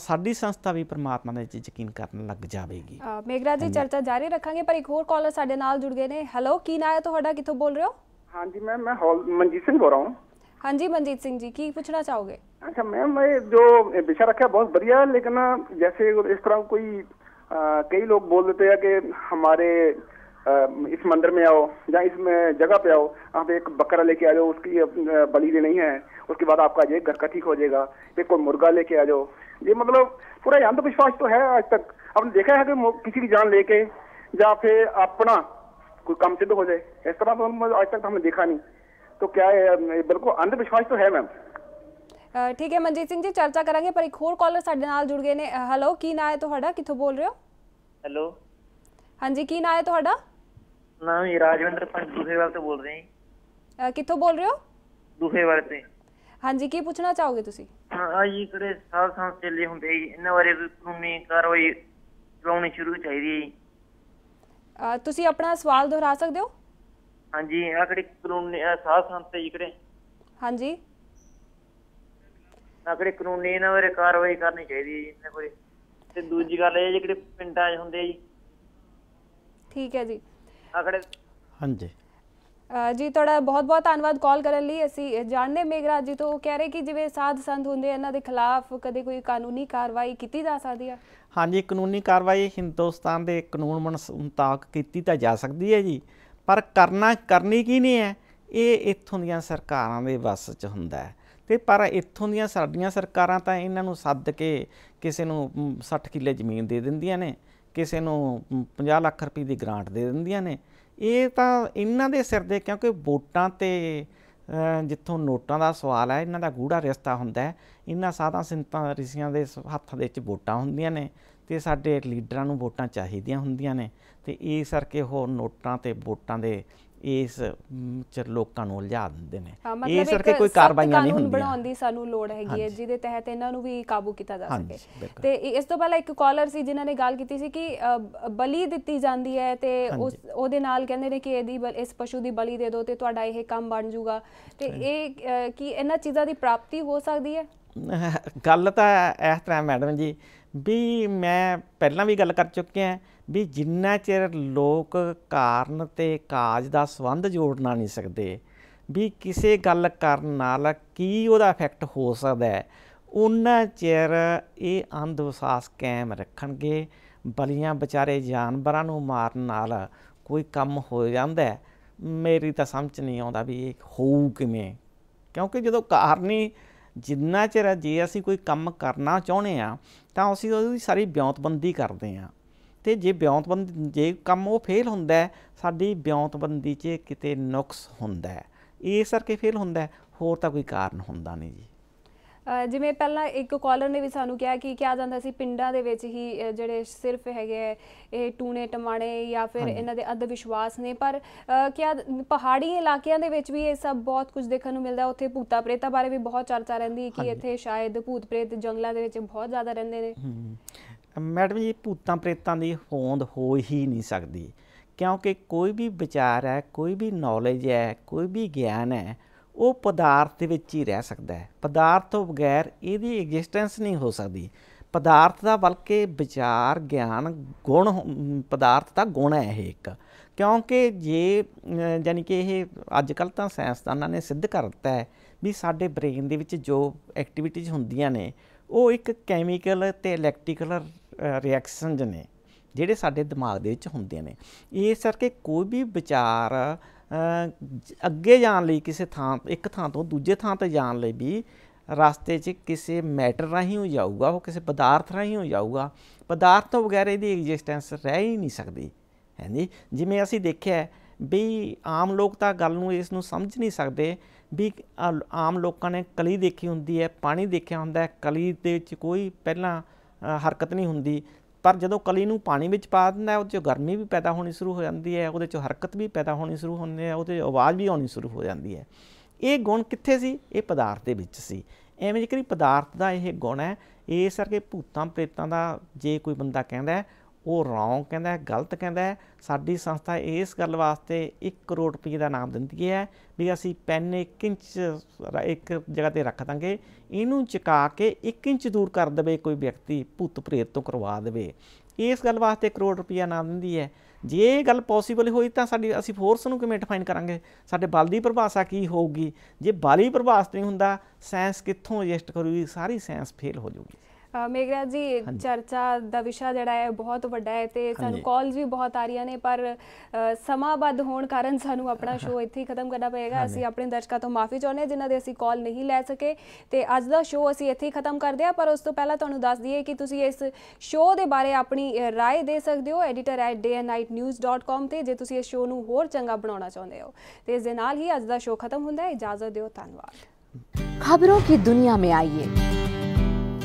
ਸਾਡੀ ਸੰਸਥਾ ਵੀ ਪ੍ਰਮਾਤਮਾ ਦੇ ਵਿੱਚ ਯਕੀਨ ਕਰਨ ਲੱਗ ਜਾਵੇਗੀ ਮੇਗਰਾ ਜੀ ਚਰਚਾ ਜਾਰੀ ਰੱਖਾਂਗੇ ਪਰ ਇੱਕ ਹੋਰ ਕਾਲਰ ਸਾਡੇ ਨਾਲ ਜੁੜ ਗਏ ਨੇ ਹੈਲੋ ਕੀ ਨਾਮ ਹੈ ਤੁਹਾਡਾ ਕਿੱਥੋਂ ਬੋਲ ਰਹੇ ਹੋ ਹਾਂਜੀ ਮੈਮ ਮੈਂ ਮਨਜੀਤ ਸਿੰਘ ਬੋਲ ਰਹਾ ਹਾਂ हाँ जी मनजीत सिंह जी की पूछना चाहोगे अच्छा मैम ये जो विषय रखा है बहुत बढ़िया है लेकिन जैसे इस तरह कोई आ, कई लोग बोल देते हैं कि हमारे आ, इस मंदिर में आओ या इस जगह पे आओ आप एक बकरा लेके आ जाओ उसकी बलि देनी है उसके बाद आपका ये घर का ठीक हो जाएगा एक कोई मुर्गा लेके आ ये मतलब पूरा अंधविश्वास तो है आज तक आपने देखा है कि किसी की जान लेके या फिर अपना कोई काम सिद्ध हो जाए इस तरह तो आज तक हमने देखा नहीं तो क्या है बिल्कुल अंधविश्वास तो है मैम ਠੀਕ ਹੈ ਮਨਜੀਤ ਸਿੰਘ ਜੀ ਚਰਚਾ ਕਰਾਂਗੇ ਪਰ ਇੱਕ ਹੋਰ ਕਾਲਰ ਸਾਡੇ ਨਾਲ ਜੁੜ ਗਏ ਨੇ ਹੈਲੋ ਕੀ ਨਾਂ ਹੈ ਤੁਹਾਡਾ ਕਿੱਥੋਂ ਬੋਲ ਰਹੇ ਹੋ ਹੈਲੋ ਹਾਂਜੀ ਕੀ ਨਾਂ ਹੈ ਤੁਹਾਡਾ ਨਾਮ ਹੀ ਰਾਜਵਿੰਦਰ ਪੰਜ ਦੂਹੇਵਾਲ ਤੋਂ ਬੋਲ ਰਹੇ ਹਾਂ ਕਿੱਥੋਂ ਬੋਲ ਰਹੇ ਹੋ ਦੂਹੇਵਾਲ ਤੋਂ ਹਾਂਜੀ ਕੀ ਪੁੱਛਣਾ ਚਾਹੋਗੇ ਤੁਸੀਂ इकडे ਹੁੰਦੇ संस्थेले हुँदै नवरे कानूनी कारवाई ਚਲਾਉਣੀ ਸ਼ੁਰੂ ਚਾਹੀਦੀ ਹੈ ਤੁਸੀਂ ਆਪਣਾ ਸਵਾਲ ਦੁਹਰਾ ਸਕਦੇ ਹੋ ਹਾਂਜੀ ਆ ਕਿਹੜੇ ਕਾਨੂੰਨੀ ਆਹ ਸਾਹ ਤੇ ਇਕੜੇ ਹਾਂਜੀ ਆ ਕਿਹੜੇ ਕਾਨੂੰਨੀ ਇਹਨਾਂ ਬਾਰੇ ਕਾਰਵਾਈ ਕਰਨੀ ਚਾਹੀਦੀ ਹੈ ਇਹਨਾਂ ਕੋਲੇ ਤੇ ਦੂਜੀ ਗੱਲ ਇਹ ਜਿਹੜੇ ਪਿੰਡਾਂ 'ਚ ਹੁੰਦੇ ਆ ਜੀ ਠੀਕ ਹੈ ਜੀ ਆ ਕਿਹੜੇ ਹਾਂਜੀ ਜੀ ਤੁਹਾਡਾ ਬਹੁਤ-ਬਹੁਤ ਧੰਨਵਾਦ ਕਾਲ ਕਰਨ ਲਈ ਅਸੀਂ ਜਾਣਦੇ ਮੇਗਰਾਜ ਜੀ ਤੋਂ ਕਹਿ ਰਹੇ ਕਿ ਜਿਵੇਂ ਸਾਧ ਸੰਤ ਹੁੰਦੇ ਇਹਨਾਂ ਦੇ ਖਿਲਾਫ ਕਦੇ ਕੋਈ ਕਾਨੂੰਨੀ ਕਾਰਵਾਈ ਕੀਤੀ ਜਾ ਸਕਦੀ ਆ ਹਾਂਜੀ ਕਾਨੂੰਨੀ ਕਾਰਵਾਈ ਹਿੰਦੁਸਤਾਨ ਦੇ ਕਾਨੂੰਨ ਮੁਤਾਬਕ ਕੀਤੀ ਤਾਂ ਜਾ ਸਕਦੀ ਹੈ ਜੀ ਪਰ ਕਰਨਾ ਕਰਨੀ ਕੀ ਨਹੀਂ ਹੈ ਇਹ ਇੱਥੋਂ ਦੀਆਂ ਸਰਕਾਰਾਂ ਦੇ ਵੱਸ 'ਚ ਹੁੰਦਾ ਹੈ ਤੇ ਪਰ ਇੱਥੋਂ ਦੀਆਂ ਸਾਡੀਆਂ ਸਰਕਾਰਾਂ ਤਾਂ ਇਹਨਾਂ ਨੂੰ ਸੱਦ ਕੇ ਕਿਸੇ ਨੂੰ 60 ਕਿੱਲੇ ਜ਼ਮੀਨ ਦੇ ਦਿੰਦੀਆਂ ਨੇ ਕਿਸੇ ਨੂੰ 50 ਲੱਖ ਰੁਪਏ ਦੀ ਗ੍ਰਾਂਟ ਦੇ ਦਿੰਦੀਆਂ ਨੇ ਇਹ ਤਾਂ ਇਹਨਾਂ ਦੇ ਸਿਰ ਦੇ ਕਿਉਂਕਿ ਵੋਟਾਂ ਤੇ ਜਿੱਥੋਂ ਨੋਟਾਂ ਦਾ ਸਵਾਲ ਹੈ ਇਹਨਾਂ ਦਾ ਗੂੜਾ ਰਿਸ਼ਤਾ ਹੁੰਦਾ ਹੈ ਇਹਨਾਂ ਸਾਧਾਂ ਸੰਤਾਂ ਰਿਸ਼ੀਆਂ ਦੇ ਹੱਥ ਦੇ ਵਿੱਚ ਵੋਟਾਂ ਹੁੰਦੀਆਂ ਨੇ ਤੇ ਸਾਡੇ ਲੀਡਰਾਂ ਨੂੰ ਵੋਟਾਂ ਚਾਹੀਦੀਆਂ ਹੁੰਦੀਆਂ ਨੇ ਤੇ ਇਸ ਕਰਕੇ ਉਹ ਨੋਟਾਂ ਤੇ ਵੋਟਾਂ ਦੇ ਇਸ ਚਰ ਲੋਕਾਂ ਨੂੰ ਉਲਝਾ ਦਿੰਦੇ ਨੇ ਇਸ ਸਰਕਾਰ ਕੋਈ ਕਾਰਵਾਈਆਂ ਨਹੀਂ ਹੁੰਦੀਆਂ ਬਣਾਉਣ ਦੀ ਸਾਨੂੰ ਲੋੜ ਹੈਗੀ ਹੈ ਜਿਹਦੇ ਤਹਿਤ ਇਹਨਾਂ ਨੂੰ ਵੀ ਕਾਬੂ ਕੀਤਾ ਜਾ ਸਕੇ ਤੇ ਇਸ ਤੋਂ ਪਹਿਲਾਂ ਇੱਕ ਕਾਲਰ ਸੀ ਜਿਨ੍ਹਾਂ ਨੇ ਗੱਲ ਕੀਤੀ ਸੀ ਕਿ ਬਲੀ ਦਿੱਤੀ ਜਾਂਦੀ ਹੈ ਤੇ ਉਸ ਉਹਦੇ ਨਾਲ ਕਹਿੰਦੇ ਨੇ ਕਿ ਇਹਦੀ ਇਸ ਪਸ਼ੂ ਦੀ ਬਲੀ ਦੇ ਦਿਓ ਤੇ ਤੁਹਾਡਾ ਇਹ ਕੰਮ ਬਣ ਜਾਊਗਾ ਤੇ ਇਹ ਕਿ ਇਹਨਾਂ ਚੀਜ਼ਾਂ ਦੀ ਪ੍ਰਾਪਤੀ ਹੋ ਸਕਦੀ ਹੈ ਗੱਲ ਤਾਂ ਇਸ ਤਰ੍ਹਾਂ ਮੈਡਮ ਜੀ ਵੀ ਮੈਂ ਪਹਿਲਾਂ ਵੀ ਗੱਲ ਕਰ ਚੁੱਕਿਆ ਹਾਂ ਵੀ ਜਿੰਨਾ ਚਿਰ ਲੋਕ ਕਾਰਨ ਤੇ ਕਾਜ ਦਾ ਸੰਬੰਧ ਜੋੜਨਾ ਨਹੀਂ ਸਕਦੇ ਵੀ ਕਿਸੇ ਗੱਲ ਕਰਨ ਨਾਲ ਕੀ ਉਹਦਾ ਇਫੈਕਟ ਹੋ ਸਕਦਾ ਹੈ ਉਹਨਾਂ ਚਿਰ ਇਹ ਅੰਧ ਵਿਸ਼ਵਾਸ ਕਾਇਮ ਰੱਖਣਗੇ ਬਲੀਆਂ ਵਿਚਾਰੇ ਜਾਨਵਰਾਂ ਨੂੰ ਮਾਰਨ ਨਾਲ ਕੋਈ ਕੰਮ ਹੋ ਜਾਂਦਾ ਮੇਰੀ ਤਾਂ ਸਮਝ ਨਹੀਂ ਆਉਂਦਾ ਵੀ ਇਹ ਹੋਊ ਕਿਵੇਂ ਕਿਉਂਕਿ ਜਦੋਂ ਕਾਰਨੀ ਜਿੰਨਾ ਚਿਰ ਜੇ ਅਸੀਂ ਕੋਈ ਕੰਮ ਕਰਨਾ ਚਾਹੁੰਦੇ ਆ ਤਾਂ ਅਸੀਂ ਉਹਦੀ ਸਾਰੀ ਵਿਉਂਤਬੰਦੀ ਕਰਦੇ ਆ ਤੇ ਜੇ ਬਿਉਂਤਬੰਦ ਜੇ ਕੰਮ ਉਹ ਫੇਲ ਹੁੰਦਾ ਸਾਡੀ ਬਿਉਂਤਬੰਦੀ 'ਚ ਕਿਤੇ ਨੁਕਸ ਹੁੰਦਾ ਹੈ ਇਸ ਕਰਕੇ ਫੇਲ ਹੁੰਦਾ ਹੋਰ ਤਾਂ ਕੋਈ ਕਾਰਨ ਹੁੰਦਾ ਨਹੀਂ ਜੀ ਜਿਵੇਂ ਪਹਿਲਾਂ ਇੱਕ ਕਾਲਰ ਨੇ ਵੀ ਸਾਨੂੰ ਕਿਹਾ ਕਿ ਕਿਹਾ ਜਾਂਦਾ ਸੀ ਪਿੰਡਾਂ ਦੇ ਵਿੱਚ ਹੀ ਜਿਹੜੇ ਸਿਰਫ ਹੈਗੇ ਇਹ ਟੂਨੇ ਟਮਾਣੇ ਜਾਂ ਫਿਰ ਇਹਨਾਂ ਦੇ ਅੱਧ ਵਿਸ਼ਵਾਸ ਨੇ ਪਰ ਕਿਹਾ ਪਹਾੜੀ ਇਲਾਕਿਆਂ ਦੇ ਵਿੱਚ ਵੀ ਇਹ ਸਭ ਬਹੁਤ ਕੁਝ ਦੇਖਣ ਨੂੰ ਮਿਲਦਾ ਉੱਥੇ ਭੂਤਾ ਪ੍ਰੇਤਾਂ ਬਾਰੇ ਵੀ ਬਹੁਤ ਚਰਚਾ ਰਹਿੰਦੀ ਹੈ ਕਿ ਇੱਥੇ ਸ਼ਾਇਦ ਭੂਤ ਪ੍ਰੇਤ ਜੰਗਲਾਂ ਦੇ ਵਿੱਚ ਬਹੁਤ ਜ਼ਿਆਦਾ ਰਹਿੰਦੇ ਨੇ ਮੈਡਮ ਜੀ ਭੂਤਾਂ ਪ੍ਰੇਤਾਂ ਦੀ ਹੋਂਦ ਹੋ ਹੀ ਨਹੀਂ ਸਕਦੀ ਕਿਉਂਕਿ ਕੋਈ ਵੀ ਵਿਚਾਰ ਹੈ ਕੋਈ ਵੀ ਨੌਲੇਜ ਹੈ ਕੋਈ ਵੀ ਗਿਆਨ ਹੈ ਉਹ ਪਦਾਰਥ ਦੇ ਵਿੱਚ ਹੀ ਰਹਿ ਸਕਦਾ ਹੈ ਪਦਾਰਥ ਤੋਂ ਬਗੈਰ ਇਹਦੀ ਐਗਜ਼ਿਸਟੈਂਸ ਨਹੀਂ ਹੋ ਸਕਦੀ ਪਦਾਰਥ ਦਾ ਬਲਕਿ ਵਿਚਾਰ ਗਿਆਨ ਗੁਣ ਪਦਾਰਥ ਦਾ ਗੁਣ ਹੈ ਇਹ ਇੱਕ ਕਿਉਂਕਿ ਜੇ ਯਾਨੀ ਕਿ ਇਹ ਅੱਜ ਕੱਲ ਤਾਂ ਸਾਇੰਸਦਾਨਾਂ ਨੇ ਸਿੱਧ ਕਰ ਦਿੱਤਾ ਹੈ ਵੀ ਸਾਡੇ ਬ੍ਰੇਨ ਦੇ ਵਿੱਚ ਜੋ ਐਕਟੀਵਿਟੀਜ਼ ਹੁੰਦੀਆਂ ਨੇ ਉਹ ਇੱਕ ਕੈਮੀਕਲ ਤੇ ਇਲੈਕਟ੍ਰੀਕਲ ਰਿਐਕਸ਼ਨ ਜਨੇ ਜਿਹੜੇ ਸਾਡੇ ਦਿਮਾਗ ਦੇ ਵਿੱਚ ਹੁੰਦੇ ਨੇ ਇਸ ਕਰਕੇ ਕੋਈ ਵੀ ਵਿਚਾਰ ਅੱਗੇ ਜਾਣ ਲਈ ਕਿਸੇ ਥਾਂ ਇੱਕ ਥਾਂ ਤੋਂ ਦੂਜੇ ਥਾਂ ਤੇ ਜਾਣ ਲਈ ਵੀ ਰਸਤੇ 'ਚ ਕਿਸੇ ਮੈਟਰ ਰਾਹੀਂ ਹੋ ਜਾਊਗਾ ਉਹ ਕਿਸੇ ਪਦਾਰਥ ਰਾਹੀਂ ਹੋ ਜਾਊਗਾ ਪਦਾਰਥ ਤੋਂ ਬਗੈਰ ਇਹਦੀ ਐਗਜ਼ਿਸਟੈਂਸ ਰਹਿ ਹੀ ਨਹੀਂ ਸਕਦੀ ਹੈਂਦੀ ਜਿਵੇਂ ਅਸੀਂ ਦੇਖਿਆ ਵੀ ਆਮ ਲੋਕ ਤਾਂ ਗੱਲ ਨੂੰ ਇਸ ਨੂੰ ਸਮਝ ਨਹੀਂ ਸਕਦੇ ਵੀ ਆਮ ਲੋਕਾਂ ਨੇ ਕਲੀ ਦੇਖੀ ਹੁੰਦੀ ਹੈ ਪਾਣੀ ਦੇਖਿਆ ਹੁੰਦਾ ਹੈ ਕਲੀ ਦੇ ਵਿੱਚ ਕੋਈ ਪਹਿਲਾਂ ਹਰਕਤ ਨਹੀਂ ਹੁੰਦੀ ਪਰ ਜਦੋਂ ਕਲੀ ਨੂੰ ਪਾਣੀ ਵਿੱਚ ਪਾ ਦਿੰਦਾ ਉਹਦੇ 'ਚ ਗਰਮੀ ਵੀ ਪੈਦਾ ਹੋਣੀ ਸ਼ੁਰੂ ਹੋ ਜਾਂਦੀ ਹੈ ਉਹਦੇ 'ਚ ਹਰਕਤ ਵੀ ਪੈਦਾ ਹੋਣੀ ਸ਼ੁਰੂ ਹੁੰਦੀ ਹੈ ਉਹਦੇ ਆਵਾਜ਼ ਵੀ ਆਉਣੀ ਸ਼ੁਰੂ ਹੋ ਜਾਂਦੀ ਹੈ ਇਹ ਗੁਣ ਕਿੱਥੇ ਸੀ ਇਹ ਪਦਾਰਥ ਦੇ ਵਿੱਚ ਸੀ ਐਵੇਂ ਜਿਹੜੀ ਪਦਾਰਥ ਦਾ ਇਹ ਗੁਣ ਹੈ ਇਸ ਕਰਕੇ ਭੂਤਾਂ ਪ੍ਰੇਤਾਂ ਦਾ ਜੇ ਕੋਈ ਬੰਦਾ ਕਹਿੰਦਾ ਉਹ ਰੌਂਗ ਕਹਿੰਦਾ ਹੈ ਗਲਤ ਕਹਿੰਦਾ ਹੈ ਸਾਡੀ ਸੰਸਥਾ ਇਸ ਗੱਲ ਵਾਸਤੇ 1 ਕਰੋੜ ਰੁਪਏ ਦਾ ਨਾਮ ਦਿੰਦੀ ਹੈ ਵੀ ਅਸੀਂ ਪੈਨ 1 ਇੰਚ ਇੱਕ ਜਗ੍ਹਾ ਤੇ ਰੱਖ ਦਾਂਗੇ ਇਹਨੂੰ ਚਕਾ ਕੇ 1 ਇੰਚ ਦੂਰ ਕਰ ਦੇਵੇ ਕੋਈ ਵਿਅਕਤੀ ਭੂਤ ਪ੍ਰੇਤ ਤੋਂ ਕਰਵਾ ਦੇਵੇ ਇਸ ਗੱਲ ਵਾਸਤੇ ਕਰੋੜ ਰੁਪਏ ਨਾਮ ਦਿੰਦੀ ਹੈ ਜੇ ਇਹ ਗੱਲ ਪੋਸੀਬਲ ਹੋਈ ਤਾਂ ਸਾਡੀ ਅਸੀਂ ਫੋਰਸ ਨੂੰ ਕਿਵੇਂ ਡਿਫਾਈਨ ਕਰਾਂਗੇ ਸਾਡੇ ਬਲ ਦੀ ਪਰਿਭਾਸ਼ਾ ਕੀ ਹੋਊਗੀ ਜੇ ਬਲ ਹੀ ਪਰਿਭਾਸ਼ਾ ਨਹੀਂ ਹੁੰਦਾ ਸਾਇੰਸ ਕਿੱਥੋਂ ਐਡਜਸਟ ਕਰੂਗੀ ਸਾਰੀ ਸਾਇੰਸ ਫੇਲ ਹੋ ਜਾਊਗੀ ਮੇਗਰਾ ਜੀ ਚਰਚਾ ਦਾ ਵਿਸ਼ਾ ਜਿਹੜਾ ਹੈ ਬਹੁਤ ਵੱਡਾ ਹੈ ਤੇ ਸਾਨੂੰ ਕਾਲਸ ਵੀ ਬਹੁਤ ਆ ਰਹੀਆਂ ਨੇ ਪਰ ਸਮਾਬੱਧ ਹੋਣ ਕਾਰਨ ਸਾਨੂੰ ਆਪਣਾ ਸ਼ੋਅ [laughs] ਇੱਥੇ ਹੀ ਖਤਮ ਕਰਨਾ ਪਏਗਾ ਅਸੀਂ ਆਪਣੇ ਦਰਸ਼ਕਾਂ ਤੋਂ ਮਾਫੀ ਚਾਹੁੰਦੇ ਹਾਂ ਜਿਨ੍ਹਾਂ ਦੇ ਅਸੀਂ ਕਾਲ ਨਹੀਂ ਲੈ ਸਕੇ ਤੇ ਅੱਜ ਦਾ ਸ਼ੋਅ ਅਸੀਂ ਇੱਥੇ ਹੀ ਖਤਮ ਕਰਦੇ ਹਾਂ ਪਰ ਉਸ ਤੋਂ ਪਹਿਲਾਂ ਤੁਹਾਨੂੰ ਦੱਸ ਦਈਏ ਕਿ ਤੁਸੀਂ ਇਸ ਸ਼ੋਅ ਦੇ ਬਾਰੇ ਆਪਣੀ رائے ਦੇ ਸਕਦੇ ਹੋ editor@dayandnightnews.com ਤੇ ਜੇ ਤੁਸੀਂ ਇਸ ਸ਼ੋਅ ਨੂੰ ਹੋਰ ਚੰਗਾ ਬਣਾਉਣਾ ਚਾਹੁੰਦੇ ਹੋ ਤੇ ਇਸ ਦੇ ਨਾਲ ਹੀ ਅੱਜ ਦਾ ਸ਼ੋਅ ਖਤਮ ਹੁੰਦਾ ਹੈ ਇਜਾਜ਼ਤ ਦਿਓ ਧੰਨਵਾਦ ਖਬਰੋਂ ਕੀ ਦੁਨੀਆ ਮੇ ਆਈਏ